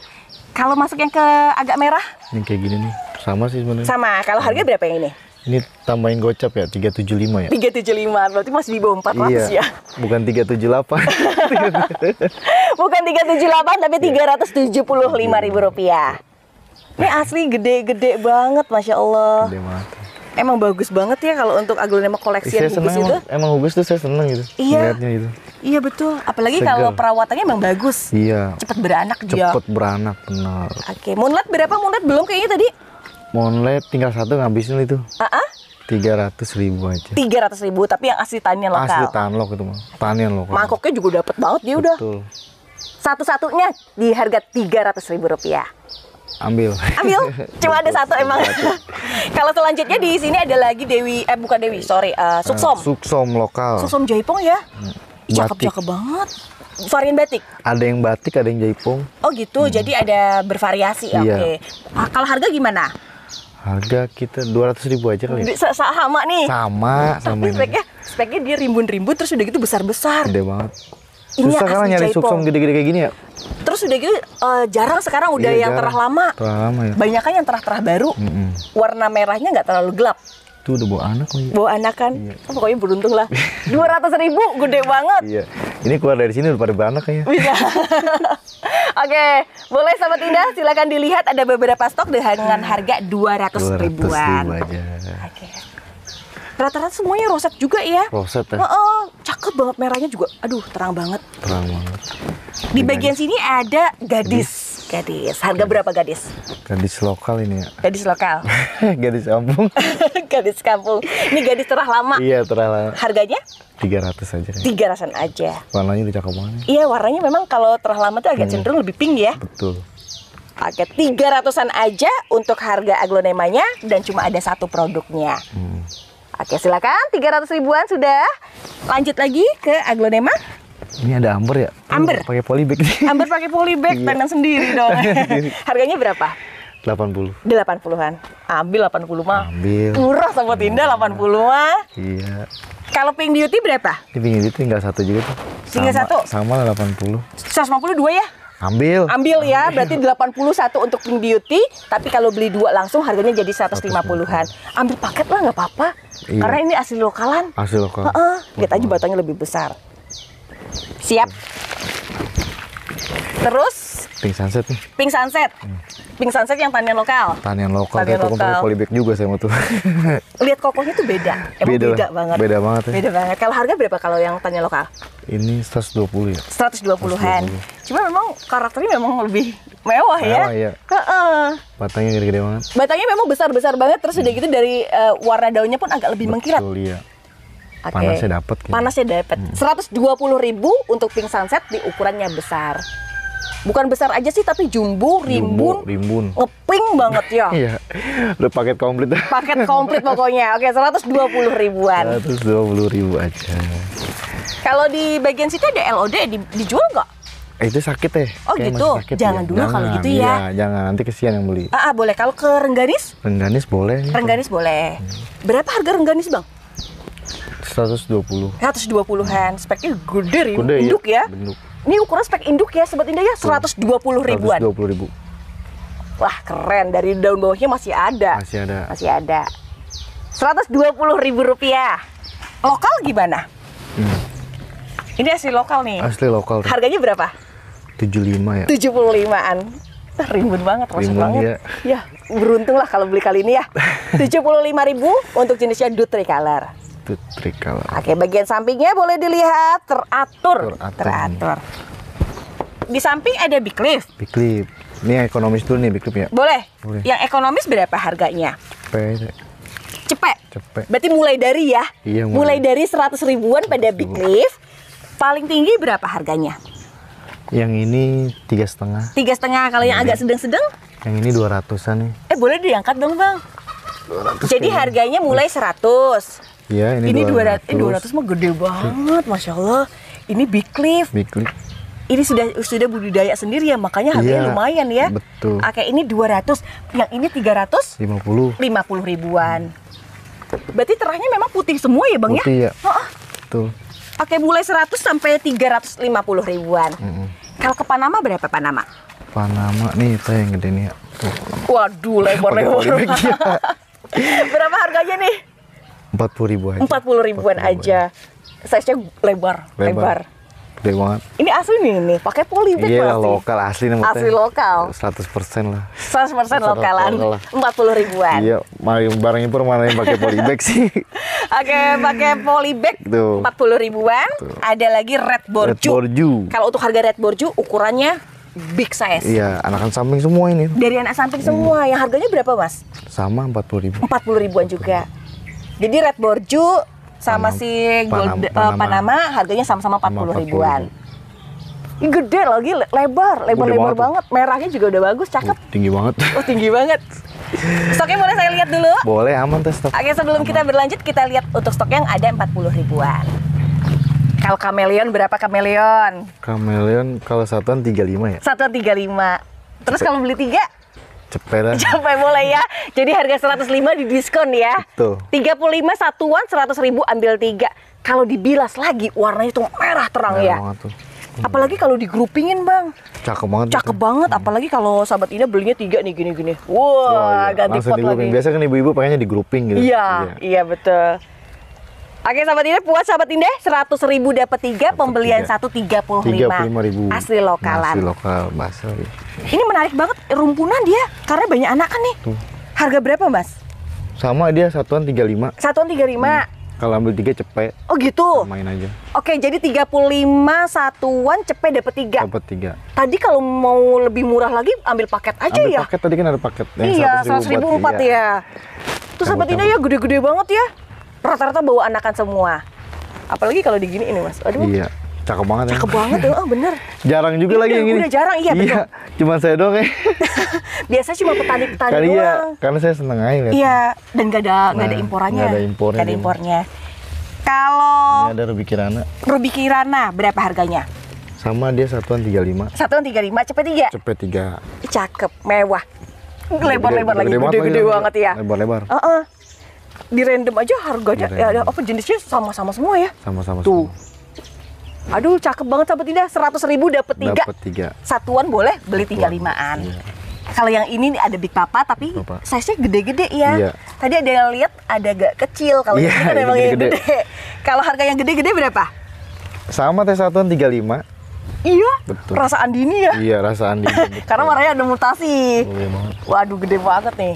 kalau masuk yang ke agak merah ini kayak gini nih sama sih sebenarnya sama kalau harga iya. berapa yang ini ini tambahin gocap ya, 375 ya? 375, berarti masih di bawah 400 iya, ya? bukan 378. Bukan 378 tapi 375 iya. ribu rupiah. Ini asli gede-gede banget, masya Allah. Gede banget. Emang bagus banget ya kalau untuk aglonema koleksi itu. Emang, emang tuh saya seneng gitu. Iya. Gitu. Iya betul. Apalagi kalau perawatannya emang bagus. Iya. Cepet beranak Cepet dia. Cepet beranak benar. Oke, Monlet berapa Monlet belum kayaknya tadi? Monlet tinggal satu ngabisin itu. Ah? Uh Tiga ratus ribu aja. Tiga ratus ribu, tapi yang asli tanian lokal. Asli tanian lokal itu mah. Tanian lokal. Mangkoknya juga dapat banget dia Betul. udah. Satu-satunya di harga ribu rupiah. Ambil. Ambil. Cuma ada satu emang. Kalau selanjutnya di sini ada lagi Dewi eh bukan Dewi, sorry, uh, Suksom. Uh, suksom lokal. Suksom Jaipong ya. Cakep-cakep hmm. banget varian batik? Ada yang batik, ada yang jaipong. Oh gitu, hmm. jadi ada bervariasi. Iya. Oke. Okay. Ah, kalau harga gimana? Harga kita dua ratus ribu aja kali. Ya? Sama nih. Sama. Tapi sama speknya, speknya dia rimbun-rimbun terus udah gitu besar-besar. Gede banget ini Susah karena nyari suksum gede-gede kayak gini ya. Terus udah gitu uh, jarang sekarang udah iya, yang terah lama. Terah lama ya. Banyaknya kan yang terah-terah baru. Mm -mm. Warna merahnya nggak terlalu gelap. Tuh udah bawa anak ya. Bawa anak kan? Iya. Oh, pokoknya beruntung lah. Dua ratus ribu, gede banget. Iya. Ini keluar dari sini udah pada beranak kayaknya. Bisa. Oke, boleh sama tindak. silakan dilihat ada beberapa stok dengan harga dua ratus ribuan. Ribu aja. Oke. Rata-rata semuanya roset juga ya? Roset ya? Eh? Uh -uh cakep banget merahnya juga. Aduh, terang banget. Terang banget. Di bagian sini ada gadis. Gadis. Harga berapa gadis? Gadis lokal ini ya. Gadis lokal. gadis kampung. gadis kampung. Ini gadis terah lama. Iya, terah lama. Harganya? Tiga ratus aja. Tiga ratusan aja. Warnanya udah cakep banget. Iya, warnanya memang kalau terah lama tuh agak hmm. cenderung lebih pink ya. Betul pakai tiga ratusan aja untuk harga aglonemanya dan cuma ada satu produknya. Hmm. Oke, silakan 300 ribuan sudah. Lanjut lagi ke aglonema. Ini ada amber ya? Amber. Pakai polybag. Amber pakai polybag, tangan iya. sendiri dong. Iya. Harganya berapa? 80. 80-an. Ambil 80 mah. Ambil. Murah sama Tinda 80 iya. mah. Iya. Kalau Pink Beauty berapa? Di Pink Beauty tinggal satu juga tuh. Tinggal satu? Sama lah 80. 150 dua ya? Ambil. Ambil ya, berarti 81 untuk pink beauty, tapi kalau beli dua langsung harganya jadi 150-an. Ambil paket lah nggak apa-apa. Iya. Karena ini asli lokalan. Asli lokal. Heeh, lihat aja batangnya lebih besar. Siap. Terus Pink Sunset nih. Pink Sunset. Hmm. Pink Sunset yang tanian lokal. Tanian lokal. Tanian lokal. Panen polybag juga saya mau tuh. Lihat kokohnya tuh beda. Emang beda, beda banget. Beda banget ya. Beda banget. Kalau harga berapa kalau yang tanian lokal? Ini 120 ya. 120-an. 120. Cuma memang karakternya memang lebih mewah, ya. mewah ya. ya. Uh-uh. Batangnya gede-gede banget. Batangnya memang besar-besar banget terus hmm. udah gitu dari uh, warna daunnya pun agak lebih Betul, mengkilat. Iya. Okay. Panasnya dapat. Gitu. Panasnya dapat. Hmm. 120 ribu untuk pink sunset di ukurannya besar bukan besar aja sih tapi jumbo, rimbun, jumbo, rimbun. ngeping banget ya. Iya. Lu paket komplit. paket komplit pokoknya. Oke, 120 ribuan. 120 ribu aja. Kalau di bagian situ ada LOD di, dijual nggak? Eh, itu sakit ya. Oh Kayak gitu. Sakit, jangan ya. dulu kalau gitu iya. ya. Iya, jangan nanti kesian yang beli. Ah, ah, boleh. Kalau ke Rengganis? Rengganis boleh. Rengganis boleh. Hmm. Berapa harga Rengganis, Bang? 120. 120-an. Speknya gede, gede iya. induk ya. ya. Benduk. Ini ukuran spek induk ya, Sobat Indah ya, 120 ribuan. 120 ribu. Wah, keren. Dari daun bawahnya masih ada. Masih ada. Masih ada. 120 ribu rupiah. Lokal gimana? Hmm. Ini asli lokal nih. Asli lokal. Harganya berapa? 75 ya. 75-an. Rimbun banget, rimbun banget. Dia. Ya, beruntung lah kalau beli kali ini ya. 75 ribu untuk jenisnya Dutri Color itu trik kalau. Oke, bagian sampingnya boleh dilihat teratur. Teratur. teratur. Di samping ada big lift Big lift Ini yang ekonomis dulu nih big lift ya. Boleh. boleh. Yang ekonomis berapa harganya? Cepet. Cepet. Cepet. Berarti mulai dari ya. Iya, mulai. mulai dari seratus ribuan pada big lift Paling tinggi berapa harganya? Yang ini tiga setengah. Tiga setengah kalau yang, iya. agak sedang-sedang? Yang ini dua ratusan nih. Eh boleh diangkat dong bang. 200 Jadi harganya mulai seratus. Iya, ini, ini 200. Ini 200 mah gede banget, Masya Allah. Ini big cliff. Big cliff. Ini sudah sudah budidaya sendiri ya, makanya harganya iya, lumayan ya. Betul. Oke, ini 200, yang ini 300? 50. 50 ribuan. Berarti terahnya memang putih semua ya, Bang putih, ya? Putih ya. Oh, oh. Betul. Oke, mulai 100 sampai 350 ribuan. Mm -hmm. Kalau ke Panama berapa Panama? Panama nih, saya yang gede nih ya. Tuh. Waduh, lebar-lebar. Berapa harganya nih? empat puluh ribu aja. Empat puluh ribuan, aja. Size-nya lebar, lebar. lebar. Gede banget. Ini asli nih, ini, pakai polybag Iya lokal asli nih. Asli lokal. Seratus persen lah. Seratus persen lokalan. Empat puluh ribuan. Iya, barang impor mana yang pakai polybag sih? Oke, pakai polybag tuh, empat puluh ribuan. Ada lagi red borju. Red borju. Kalau untuk harga red borju ukurannya big size. Iya, anak-anak samping semua ini. Dari anak samping semua, yang harganya berapa mas? Sama empat puluh ribu. Empat puluh ribuan juga. Jadi red borju sama Panam, si gold eh, Panama. Panama harganya sama-sama 40 ribuan. Ini gede lagi, lebar, lebar-lebar lebar banget. banget. Merahnya juga udah bagus, oh, cakep. Oh, tinggi banget. Oh, tinggi banget. Stoknya boleh saya lihat dulu? Boleh, aman tuh stok. Oke, sebelum aman. kita berlanjut, kita lihat untuk stok yang ada 40 ribuan. Kalau kameleon berapa kameleon? Kameleon kalau satuan 35 ya? Satuan 35. Terus kalau beli tiga? cepet lah, sampai boleh ya. Jadi harga 105 di diskon ya. Betul. 35 satuan 100 ribu ambil tiga. Kalau dibilas lagi warnanya tuh merah terang merah ya. tuh. Hmm. Apalagi kalau digrupingin bang. Cakep banget. Cakep itu. banget. Hmm. Apalagi kalau sahabat ini belinya tiga nih gini-gini. Wah, wow, oh, iya. ganti Langsung pot lagi. Biasanya kan ibu-ibu pengennya digrouping gitu. Iya, iya, iya betul. Oke sahabat indah puas sahabat indah seratus ribu dapat tiga pembelian 1 35. lima ribu. Asli lokal Asli lokal, Mas. Ini menarik banget rumpunan dia karena banyak anak kan nih. Tuh. Harga berapa, Mas? Sama dia satuan tiga lima Satuan 35. lima hmm. Kalau ambil tiga cepet. Oh gitu. Main aja. Oke, jadi tiga puluh lima satuan cepet dapat tiga Dapat 3. Tadi kalau mau lebih murah lagi ambil paket aja ambil ya. Paket tadi kan ada paket. Yang iya, seratus ribu, empat ya. tuh sahabat indah ya gede-gede banget ya rata-rata bawa anakan semua apalagi kalau digini ini mas aduh iya cakep banget ya. cakep ya. banget oh bener jarang juga ini iya, lagi yang ini udah jarang iya, iya betul cuma saya doang ya biasa cuma petani petani iya, doang iya, karena saya seneng aja iya dan gak ada nah, gak ada imporannya gak ada impornya gak ada impornya kalau ini ada rubi kirana rubi kirana berapa harganya sama dia satuan 35 satuan 35 cepet tiga cepet tiga cakep mewah lebar-lebar lagi gede-gede banget ya lebar-lebar uh -uh di random aja harganya di ya, random. ya apa jenisnya sama-sama semua ya? Sama-sama Tuh. Semua. Aduh, cakep banget sahabat indah. Seratus ribu dapat tiga. Dapat tiga. Satuan boleh beli tiga limaan. Iya. Kalau yang ini ada Big Papa tapi saya size-nya gede-gede ya. Iya. Tadi ada yang lihat ada agak kecil. Kalau iya, kan memang gede gede. gede. Kalau harga yang gede-gede berapa? Sama teh satuan tiga lima. Iya, betul. perasaan dini ya. Iya, perasaan dini. Karena warnanya ada mutasi. Waduh, gede banget nih.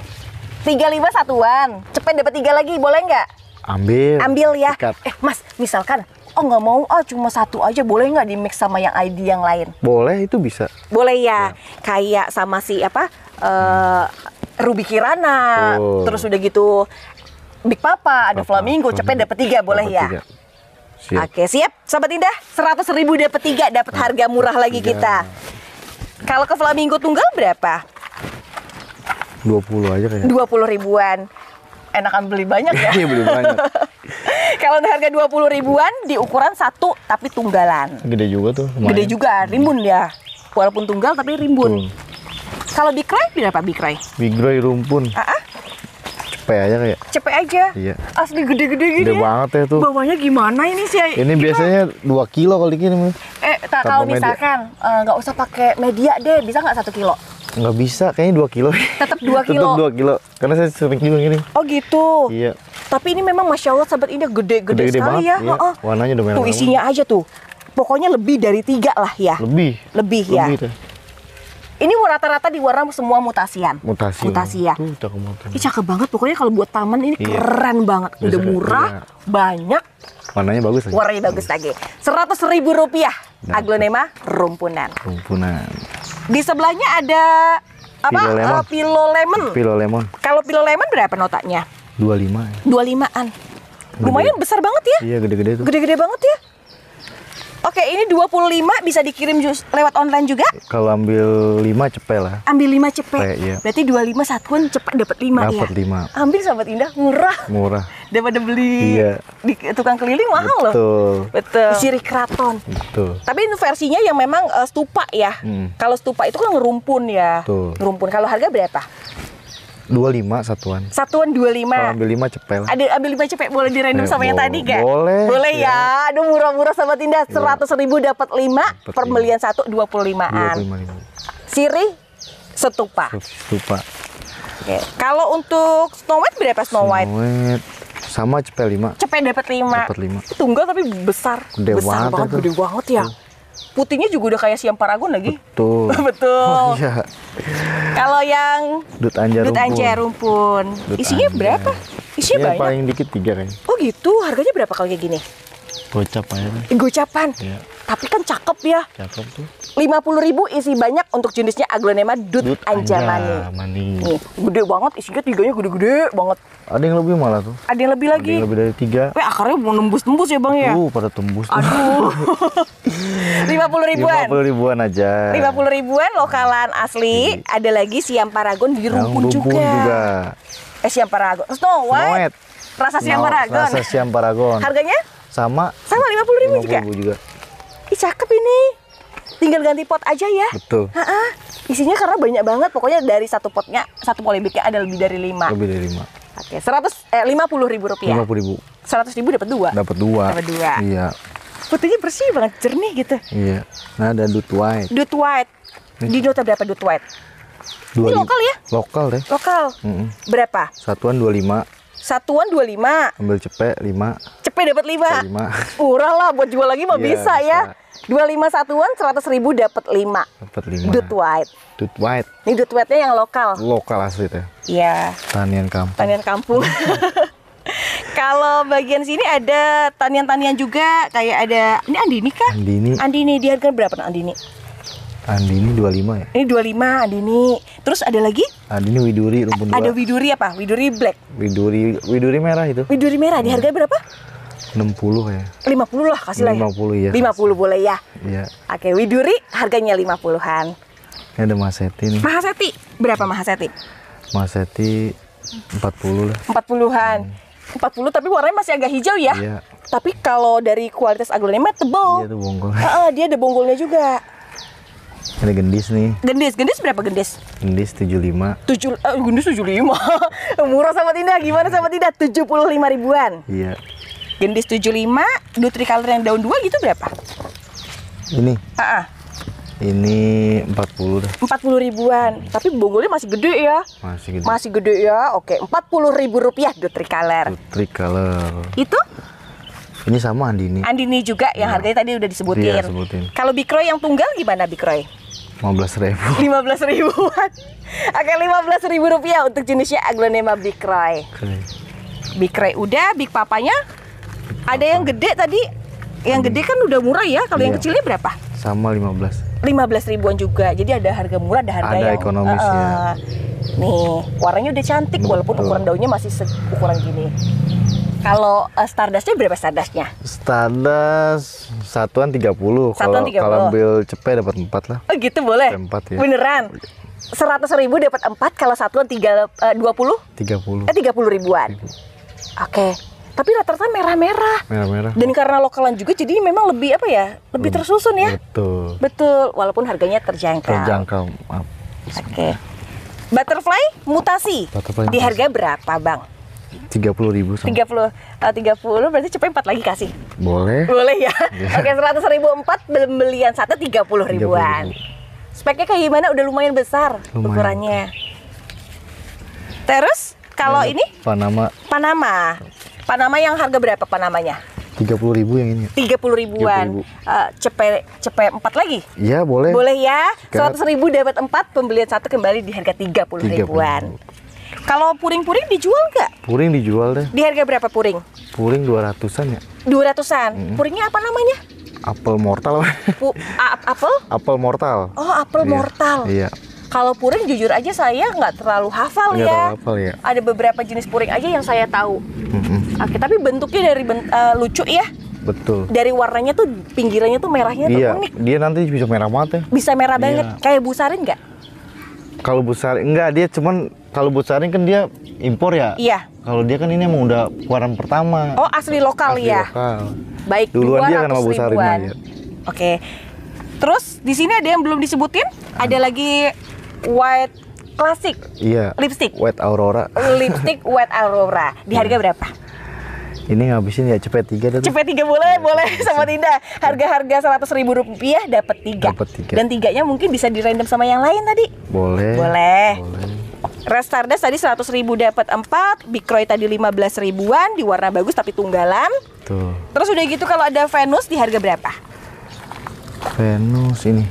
Tiga lima satuan. Cepet dapat tiga lagi, boleh nggak? Ambil. Ambil ya. Sikat. Eh, Mas, misalkan oh nggak mau oh, cuma satu aja boleh nggak di mix sama yang ID yang lain boleh itu bisa boleh ya, ya. kayak sama si apa uh, Ruby Kirana oh. terus udah gitu Big Papa ada Papa. Flamingo cepet dapat tiga boleh dapet ya tiga. Siap. oke siap sobat indah seratus ribu dapat tiga dapat harga murah lagi kita kalau ke Flamingo tunggal berapa 20 aja kayaknya. 20 ribuan. Enakan beli banyak ya. Iya, beli banyak. Kalau untuk harga 20 ribuan di ukuran satu tapi tunggalan. Gede juga tuh. Lumayan. Gede juga, rimbun ya. Walaupun tunggal tapi rimbun. Kalau bikrai berapa bikrai? Bikrai rumpun. Uh -uh. Cepet aja kayak. Cepet aja. Iya. Asli gede-gede gini. Gede banget ya tuh. Bawahnya gimana ini sih? Ini gimana? biasanya 2 kilo kali gini. Eh, tak kalau misalkan eh, nggak uh, usah pakai media deh, bisa nggak satu kilo? Nggak bisa, kayaknya 2 kilo. Tetap 2 kilo. Tetap 2 kilo. Karena saya sering juga gini. Oh gitu. Iya. Tapi ini memang masya Allah sahabat ini gede-gede sekali banget, ya. Iya. Oh, oh. Warnanya udah merah. Tuh isinya aja tuh. Pokoknya lebih dari tiga lah ya. Lebih. Lebih, lebih ya. Lebih ini rata-rata di warna semua mutasian. Mutasi. Mutasi ya. Ini cakep banget. Pokoknya kalau buat taman ini iya. keren banget. Udah Biasa, murah, iya. banyak. Warnanya bagus lagi. Warnanya bagus lagi. Seratus ribu rupiah. Nah, Aglonema rumpunan. Rumpunan. Di sebelahnya ada apa? Pilo eh, lemon. Uh, pilo lemon. Pilo lemon. Kalau pilo lemon berapa notanya? 25. 25-an. Lumayan besar banget ya? Iya, gede-gede tuh. Gede-gede banget ya? Oke, ini 25 bisa dikirim just lewat online juga? Kalau ambil 5 cepet lah. Ambil 5 cepet. Kayak, iya. Berarti 25 satuan cepet dapat 5 dapet ya. Dapat 5. Ambil sahabat indah murah. Murah. Daripada beli iya. di tukang keliling mahal Betul. loh. Betul. Betul. Siri keraton. Betul. Tapi ini versinya yang memang uh, stupa ya. Hmm. Kalau stupa itu kan ngerumpun ya. Betul. Ngerumpun. Kalau harga berapa? dua lima satuan. Satuan 25. Kalau ambil 5 cepet lah. Ada ambil lima cepet boleh di random sama yang tadi gak? Boleh. Boleh ya. ya. Aduh murah-murah sama indah. Iya. seratus ribu dapat 5, Dapet pembelian 1 25-an. 25 Siri setupa. Setupa. Kalau untuk Snow White berapa Snow White? Snow White sama cepet 5. Cepet dapat lima Dapat 5. Tunggal tapi besar. Gede besar banget, banget gede banget ya. Putihnya juga udah kayak siam paragon lagi. Betul. Betul. Oh, iya. Kalau yang dut anja dut anja rumpun, dut isinya anja. berapa? Isinya ya, banyak. paling dikit tiga kan. Oh gitu, harganya berapa kalau kayak gini? Gocapan. Gocapan. Ya. Tapi kan cakep ya. Cakep tuh. Lima puluh ribu isi banyak untuk jenisnya aglonema dut, dut anjamani. anjamani. Nih, gede banget isinya tiganya gede-gede banget. Ada yang lebih malah tuh. Ada yang lebih lagi. Ada yang lebih dari tiga. Wih eh, akarnya mau nembus-nembus ya bang ya. Uh, pada tembus. Aduh. Lima puluh ribuan. Lima puluh ribuan aja. Lima puluh ribuan lokalan asli. Jadi. Iya. Ada lagi siam paragon di rumpun, rumpun juga. juga. Eh siam paragon. Snow White. White. Rasa siam paragon. Rasa siam paragon. Harganya? Sama. Sama lima puluh ribu juga. juga Ih, cakep ini. Tinggal ganti pot aja ya. Betul. Ha -ha. Isinya karena banyak banget. Pokoknya dari satu potnya, satu polybagnya ada lebih dari lima. Lebih dari lima. Oke, seratus eh lima puluh ribu rupiah. Lima puluh ribu. Seratus ribu dapat dua. Dapat dua. Dapat dua. Iya. Putihnya bersih banget, jernih gitu. Iya. Nah, ada dut white. dut white. Di nota berapa dut white? Dua ini lokal ya? Lokal deh. Lokal. Mm -hmm. Berapa? Satuan 25 satuan 25 ambil cepet 5 Cepet dapat 5 5 murah lah buat jual lagi mah iya, bisa, ya Dua 25 satuan 100 ribu dapat 5 dapat 5 dut white dut white ini dut white nya yang lokal lokal asli teh iya tanian kampung tanian kampung Kalau bagian sini ada tanian-tanian juga, kayak ada ini Andini kah? Andini. Andini di harga berapa Andini? Andini 25 ya? Ini 25 Andini. Terus ada lagi? Andini Widuri rumpun dua. Ada Widuri apa? Widuri black. Widuri Widuri merah itu. Widuri merah di iya. harga berapa? 60 ya. 50 lah kasih lah. 50 ya. 50 iya. boleh ya. Iya. Oke, Widuri harganya 50-an. Ini ada Mahaseti nih. Mahaseti. Berapa Mahaseti? Mahaseti 40 lah. 40-an. Empat 40 hmm. tapi warnanya masih agak hijau ya. Iya. Tapi kalau dari kualitas aglonema tebal. Iya, itu bonggol. Heeh, dia ada bonggolnya juga. Ini gendis nih. Gendis, gendis berapa gendis? Gendis 75. Tujuh, Tujuh, eh, gendis tujuh lima. Murah sama tidak? gimana sama tidak? Tujuh puluh lima ribuan. Iya. Gendis 75, Nutricolor yang daun dua gitu berapa? Ini. Heeh. Uh -uh. Ini 40 deh. 40 ribuan. Tapi bonggolnya masih gede ya. Masih gede. Masih gede ya. Oke, empat puluh ribu rupiah Nutri Nutricolor. Itu? Ini sama Andini. Andini juga yang ya. harganya tadi udah disebutin. Iya, sebutin. Kalau Bikroy yang tunggal gimana Bikroy? 15 ribu. 15 ribuan. Oke, 15 ribu rupiah untuk jenisnya aglonema Bikroy. Okay. Bikroy udah, Big Papanya? Ada yang gede tadi. Yang gede kan udah murah ya. Kalau iya. yang kecilnya berapa? Sama 15. 15 ribuan juga. Jadi ada harga murah, ada harga ada yang ekonomisnya. uh, Nih, warnanya udah cantik Betul. walaupun ukuran daunnya masih ukuran gini. Kalau uh, Stardustnya berapa Stardustnya? Stardust satuan 30. Satuan 30. Kalau ambil cepe dapat 4 lah. Oh gitu boleh? 4 ya. Beneran? 100 ribu dapat 4 kalau satuan tiga uh, 20? 30. Eh 30 eh, ribuan. Oke. Okay tapi rata-rata merah-merah. Merah-merah. Dan oh. karena lokalan juga jadi memang lebih apa ya? Lebih hmm. tersusun ya. Betul. Betul, walaupun harganya terjangkau. Terjangkau. Oke. Okay. Butterfly mutasi. Butterfly di mutasi. harga berapa, Bang? tiga puluh ribu tiga puluh eh, tiga puluh berarti cepet empat lagi kasih boleh boleh ya yeah. oke seratus ribu empat belian satu tiga puluh ribuan 30 speknya kayak gimana udah lumayan besar lumayan. ukurannya terus kalau ya, ini Panama Panama Panama yang harga berapa Panamanya tiga puluh ribu yang ini tiga puluh ribuan eh, cepet cepet empat lagi iya boleh boleh ya seratus ribu dapat empat pembelian satu kembali di harga tiga puluh ribuan 30 kalau puring-puring dijual nggak? Puring dijual deh. Di harga berapa puring? Puring 200-an ya. 200-an. Hmm. Puringnya apa namanya? Apel mortal. Pu apel? Apel mortal. Oh, apel iya. mortal. Iya. Kalau puring jujur aja saya nggak terlalu hafal ya. Terlalu hafal ya. Ada beberapa jenis puring aja yang saya tahu. Mm -hmm. Oke, tapi bentuknya dari bent uh, eh, lucu ya. Betul. Dari warnanya tuh pinggirannya tuh merahnya iya. tuh unik. Dia nanti bisa merah banget ya. Bisa merah iya. banget. Kayak busarin nggak? Kalau busarin enggak, dia cuman kalau buat saring kan dia impor ya. Iya. Kalau dia kan ini emang udah keluaran pertama. Oh asli lokal asli ya. Lokal. Baik. Duluan dia kan sama Bu Sarin aja. Iya. Oke. Terus di sini ada yang belum disebutin? Ada lagi white Classic. Iya. Lipstick. White Aurora. Lipstick White Aurora. Di iya. harga berapa? Ini ngabisin ya cepet tiga dan cepet tiga boleh ya, boleh sama Tinda. harga harga seratus ribu rupiah dapat tiga. Dapat tiga dan tiganya mungkin bisa di random sama yang lain tadi. Boleh. Boleh. boleh Restardes tadi 100 ribu dapat 4 Bikroy tadi 15 ribuan Di warna bagus tapi tunggalan Tuh. Terus udah gitu kalau ada Venus di harga berapa? Venus ini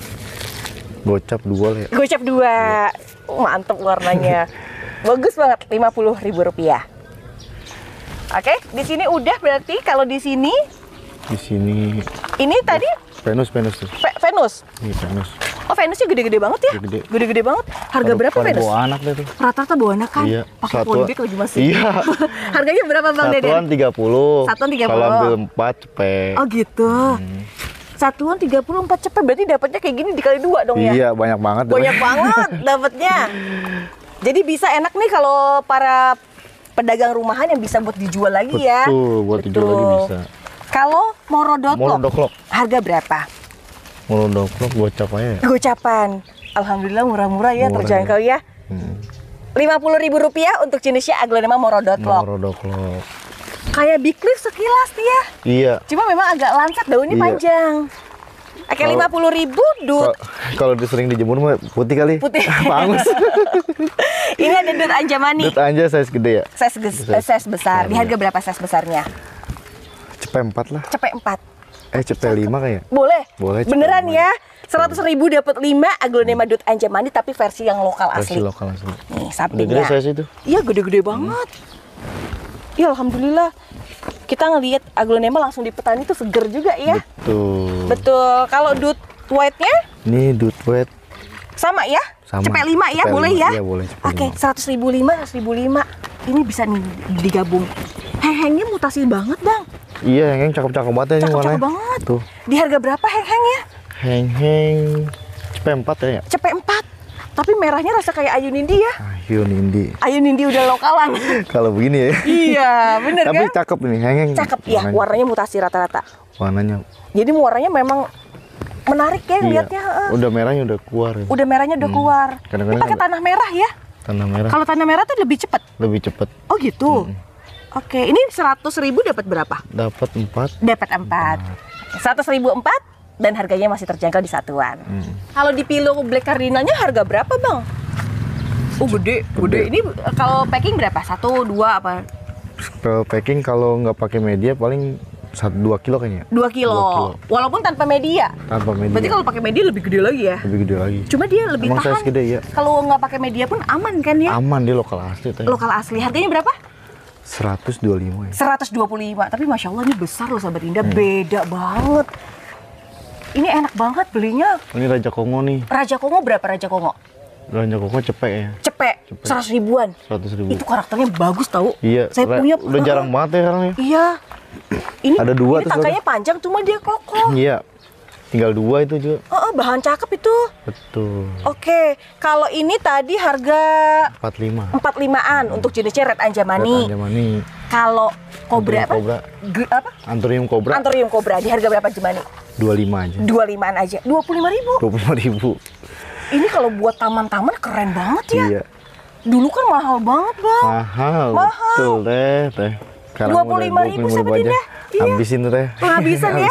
Gocap dua lah ya Gocap dua ya. Mantep warnanya Bagus banget puluh ribu rupiah Oke, di sini udah berarti kalau di sini di sini ini tadi Venus, Venus tuh. Venus? Iya, Venus. Oh, Venusnya gede-gede banget ya? Gede. gede banget. Harga Aduh, berapa Venus? Bawa anak deh tuh. Rata-rata bawa anak kan? Iya. Pakai pondek lagi masih. Iya. Harganya berapa Bang Deden? Satuan 30. Satuan 30. Kalau ambil 4 cepet. Oh gitu. Hmm. Satuan empat cepet berarti dapatnya kayak gini dikali dua dong ya? Iya, banyak banget. Banyak banget dapatnya. Jadi bisa enak nih kalau para pedagang rumahan yang bisa buat dijual lagi ya. Betul, buat dijual lagi bisa. Kalau morodoklok, morodoklok. harga berapa? Morodoklok gocapannya. Gocapan. Alhamdulillah murah-murah ya murah, terjangkau ya. Hmm. ribu rupiah untuk jenisnya aglonema morodoklok. Morodoklok. Kayak big leaf sekilas dia. Ya. Iya. Cuma memang agak lancet daunnya iya. panjang. Oke, lima puluh ribu, Dud. Kalau disering dijemur mah putih kali. Putih. Bagus. Ini ada dud Anjamani. Dud Anja size gede ya? Size, size, size besar. Di harga iya. berapa size besarnya? CP4 lah. CP4. Eh CP5 kayaknya. Boleh. Boleh. Beneran ya. 100 ribu dapat 5 aglonema dot anjamandi tapi versi yang lokal asli. Versi lokal asli. Nih sapinya. Gede size itu. Iya gede-gede banget. Hmm. Ya alhamdulillah kita ngelihat aglonema langsung di petani itu seger juga ya. Betul. Betul. Kalau dot white-nya? Nih dot white. Sama ya? Sama. Cepet lima ya, boleh ya? Iya, boleh. Oke, seratus ribu lima, ribu lima. Ini bisa nih digabung. Heng-hengnya mutasi banget, Bang. Iya, heng-heng cakep-cakep banget ya. Cakep-cakep banget. Tuh. Di harga berapa heng-heng ya? Heng-heng cepet empat ya? Cepet empat, Tapi merahnya rasa kayak Ayu Nindi ya. Ayu Nindi. Ayu Nindi udah lokalan. Kalau begini ya. Iya, bener Tapi kan? Tapi cakep nih, heng-heng. Cakep ya, warnanya mutasi rata-rata. Warnanya. Jadi warnanya memang menarik ya iya. lihatnya. uh. Udah merahnya udah keluar. ya. Udah merahnya udah hmm. keluar. Kadang-kadang pakai kan tanah merah ya? Tanah merah. Kalau tanah merah tuh lebih cepet? Lebih cepet. Oh gitu. Hmm. Oke, ini seratus ribu dapat berapa? Dapat empat. Dapat empat. Seratus ribu empat dan harganya masih terjangkau di satuan. Hmm. Kalau di Pilo Black Cardinalnya harga berapa bang? Oh gede, gede. gede. Ini eh, kalau packing berapa? Satu, dua apa? Kalau packing kalau nggak pakai media paling satu dua kilo kayaknya dua kilo. dua kilo walaupun tanpa media tanpa media berarti kalau pakai media lebih gede lagi ya lebih gede lagi cuma dia lebih Emang tahan gede, ya. kalau nggak pakai media pun aman kan ya aman dia lokal asli tanya. lokal asli harganya berapa 125 ya 125 tapi masya Allah ini besar loh sahabat Indah hmm. beda banget ini enak banget belinya ini Raja Kongo nih Raja Kongo berapa Raja Kongo Belanja koko cepek ya. Cepek. Seratus ribuan. Seratus ribu. Itu karakternya bagus tau. Iya. Saya punya. Udah jarang banget ya sekarang ya. Iya. Ini ada dua. Ini tangkainya sekarang. panjang, cuma dia kokoh. Iya. Tinggal dua itu juga. Oh, oh bahan cakep itu. Betul. Oke, kalau ini tadi harga 45. 45-an hmm. untuk jenisnya red anjamani. Red anjamani. Kalau kobra apa? Kobra. apa? Anthurium kobra. Anthurium kobra di harga berapa anjamani? 25 aja. 25-an aja. 25 ribu. 25 ribu ini kalau buat taman-taman keren banget ya. Iya. Dulu kan mahal banget bang. Mahal. Mahal. Betul teh. Dua puluh lima ribu sama dia. Iya. Habisin tuh teh. Penghabisan ya.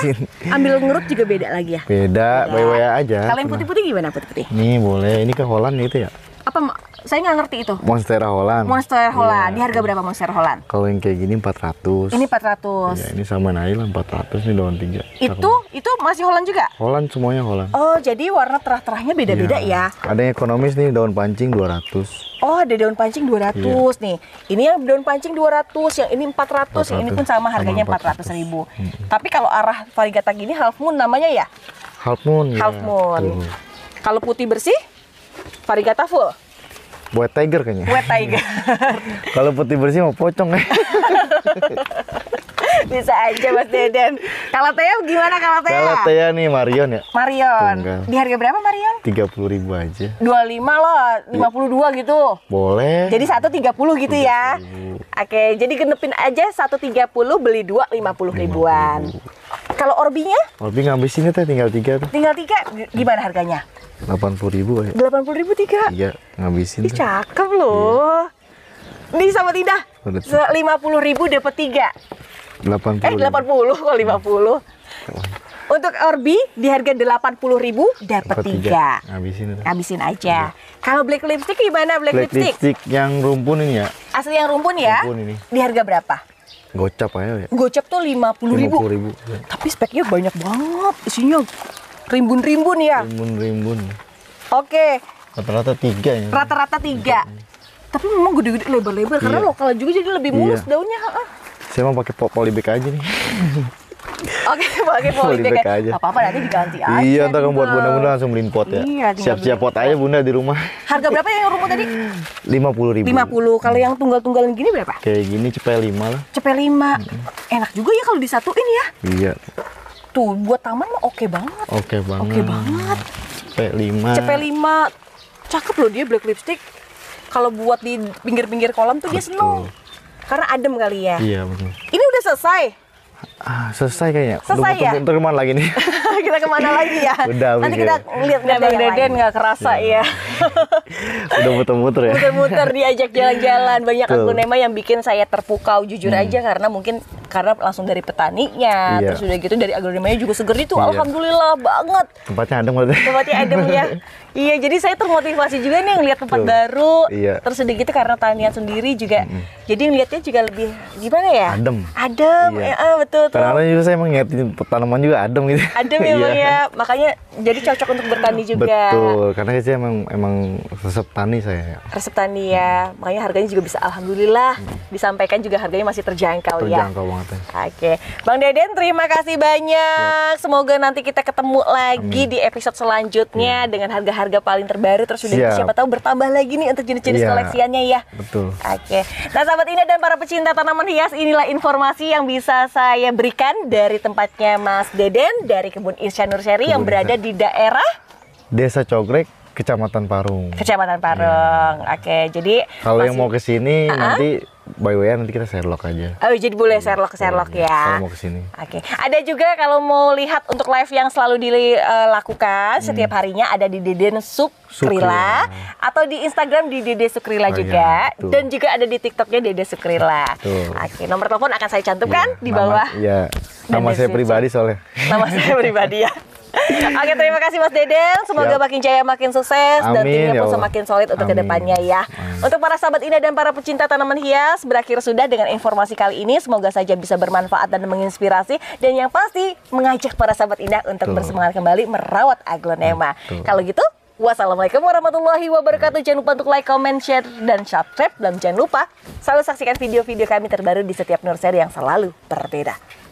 Ambil ngerut juga beda lagi ya. Beda, beda. aja. Kalau yang putih-putih gimana putih-putih? Nih boleh, ini ke Holland itu ya. Apa saya nggak ngerti itu. Monstera Holland. Monstera iya. Holland. Yeah. Di harga berapa Monstera Holland? Kalau yang kayak gini 400. Ini 400. Ya, ini sama Naila 400 nih daun tinggi Itu itu masih Holland juga? Holland semuanya Holland. Oh, jadi warna terah-terahnya beda-beda yeah. ya. Ada yang ekonomis nih daun pancing 200. Oh, ada daun pancing 200 yeah. nih. Ini yang daun pancing 200, yang ini 400, 400. Yang ini pun sama harganya empat 400. ribu. Hmm. Tapi kalau arah varigata gini half moon namanya ya? Half moon. Half iya, moon. Kalau putih bersih, varigata full. Buat tiger kayaknya. Buat tiger. Kalau putih bersih mau pocong ya. Bisa aja Mas Deden. Kalau Teo gimana kalau Kalau Teo nih Marion ya. Marion. Tunggal. Di harga berapa Marion? Tiga puluh ribu aja. Dua lima loh, iya. dua gitu. Boleh. Jadi satu tiga puluh gitu 30 ya. Oke, jadi genepin aja satu tiga puluh beli dua lima puluh ribuan. Kalau Orbinya? Orbi ngambil sini teh tinggal tiga tuh. Tinggal tiga, gimana harganya? delapan puluh ribu ya delapan puluh ribu tiga iya ngabisin Ih, cakep loh iya. nih sama tidak lima puluh ribu dapat tiga delapan puluh eh delapan puluh kok lima puluh untuk Orbi di harga delapan puluh ribu dapat tiga. ngabisin ngabisin iya. aja. Kalau black lipstick gimana black, black lipstick? lipstick? yang rumpun ini ya. Asli yang rumpun ya. Rumpun ini. Di harga berapa? Gocap aja ya. Gocap tuh lima puluh ribu. ribu. Tapi speknya banyak banget, isinya Rimbun-rimbun ya? Rimbun-rimbun. Oke. Rata-rata tiga ya. Rata-rata tiga. Tapi memang gede-gede lebar-lebar iya. karena lokal juga jadi lebih mulus iya. daunnya. ha Saya mau pakai polybag aja nih. Oke, pakai polybag ya. aja. apa-apa nanti diganti iya, aja. Iya, entar kan buat gitu. bunda-bunda langsung beliin pot ya. Iya, Siap-siap pot aja bunda di rumah. Harga berapa ya, yang rumput tadi? Lima puluh ribu. Lima puluh. Kalau yang tunggal-tunggalan gini berapa? Kayak gini cepet lima lah. Cepet lima. Hmm. Enak juga ya kalau disatuin ya. Iya. Tuh, buat taman mah oke banget. Oke banget. Oke banget. CP5. CP5. Cakep loh dia black lipstick. Kalau buat di pinggir-pinggir kolam tuh Betul. dia seneng. Karena adem kali ya. Iya benar. Ini udah selesai. Ah, selesai kayaknya. Selesai ya? Tunggu, kemana lagi nih? kita kemana lagi ya? Udah, Nanti kita lihat ya. Bang Deden nggak kerasa ya. Udah muter-muter ya? Muter-muter diajak jalan-jalan. Banyak akun nema yang bikin saya terpukau jujur hmm. aja karena mungkin karena langsung dari petaninya. Iya. Terus udah gitu dari agronomanya juga seger itu. Iya. Alhamdulillah banget. Tempatnya adem banget. Tempatnya adem ya. Iya, jadi saya termotivasi juga nih ngelihat tempat Betul. baru. Iya. Terus udah gitu karena tanian sendiri juga. Mm-hmm. Jadi ngeliatnya juga lebih gimana ya? Adem. Adem. Iya. Ya, betul. Karena juga saya emang ini tanaman juga adem gitu. Adem emang ya, iya. ya. Makanya jadi cocok untuk bertani juga. Betul. Karena saya emang emang resep tani saya. Ya. Resep tani ya. Hmm. Makanya harganya juga bisa alhamdulillah hmm. disampaikan juga harganya masih terjangkau, terjangkau ya. Terjangkau banget ya. Oke. Bang Deden terima kasih banyak. Ya. Semoga nanti kita ketemu lagi Amin. di episode selanjutnya ya. dengan harga-harga harga paling terbaru terus sudah siapa tahu bertambah lagi nih untuk jenis-jenis yeah. koleksiannya ya. Betul. Oke. Okay. Nah, sahabat ini dan para pecinta tanaman hias inilah informasi yang bisa saya berikan dari tempatnya Mas Deden dari kebun Irsya Nurseri yang berada di daerah Desa Cogrek, Kecamatan Parung. Kecamatan Parung. Ya. Oke, jadi kalau yang mau ke sini uh -huh. nanti By way nanti kita Sherlock aja. Oh jadi boleh iya, Sherlock Sherlock iya. ya. Kalau mau kesini. Oke. Okay. Ada juga kalau mau lihat untuk live yang selalu dilakukan eh, hmm. setiap harinya ada di Deden Suk Sukrila, atau di Instagram di Dede Sukrila oh, juga ya, dan juga ada di TikToknya Dede Sukrila. Oke. Oke. Nomor telepon akan saya cantumkan ya, di bawah. Iya. Nama, ya. nama saya pribadi soalnya. Nama saya pribadi ya. Oke terima kasih Mas Deden. Semoga Siap. makin jaya, makin sukses Amin, dan timnya ya pun semakin solid untuk Amin. kedepannya ya. Untuk para sahabat indah dan para pecinta tanaman hias berakhir sudah dengan informasi kali ini. Semoga saja bisa bermanfaat dan menginspirasi dan yang pasti mengajak para sahabat indah untuk Tuh. bersemangat kembali merawat aglonema. Kalau gitu Wassalamualaikum warahmatullahi wabarakatuh. Jangan lupa untuk like, comment, share, dan subscribe. Dan jangan lupa selalu saksikan video-video kami terbaru di setiap nursery yang selalu berbeda.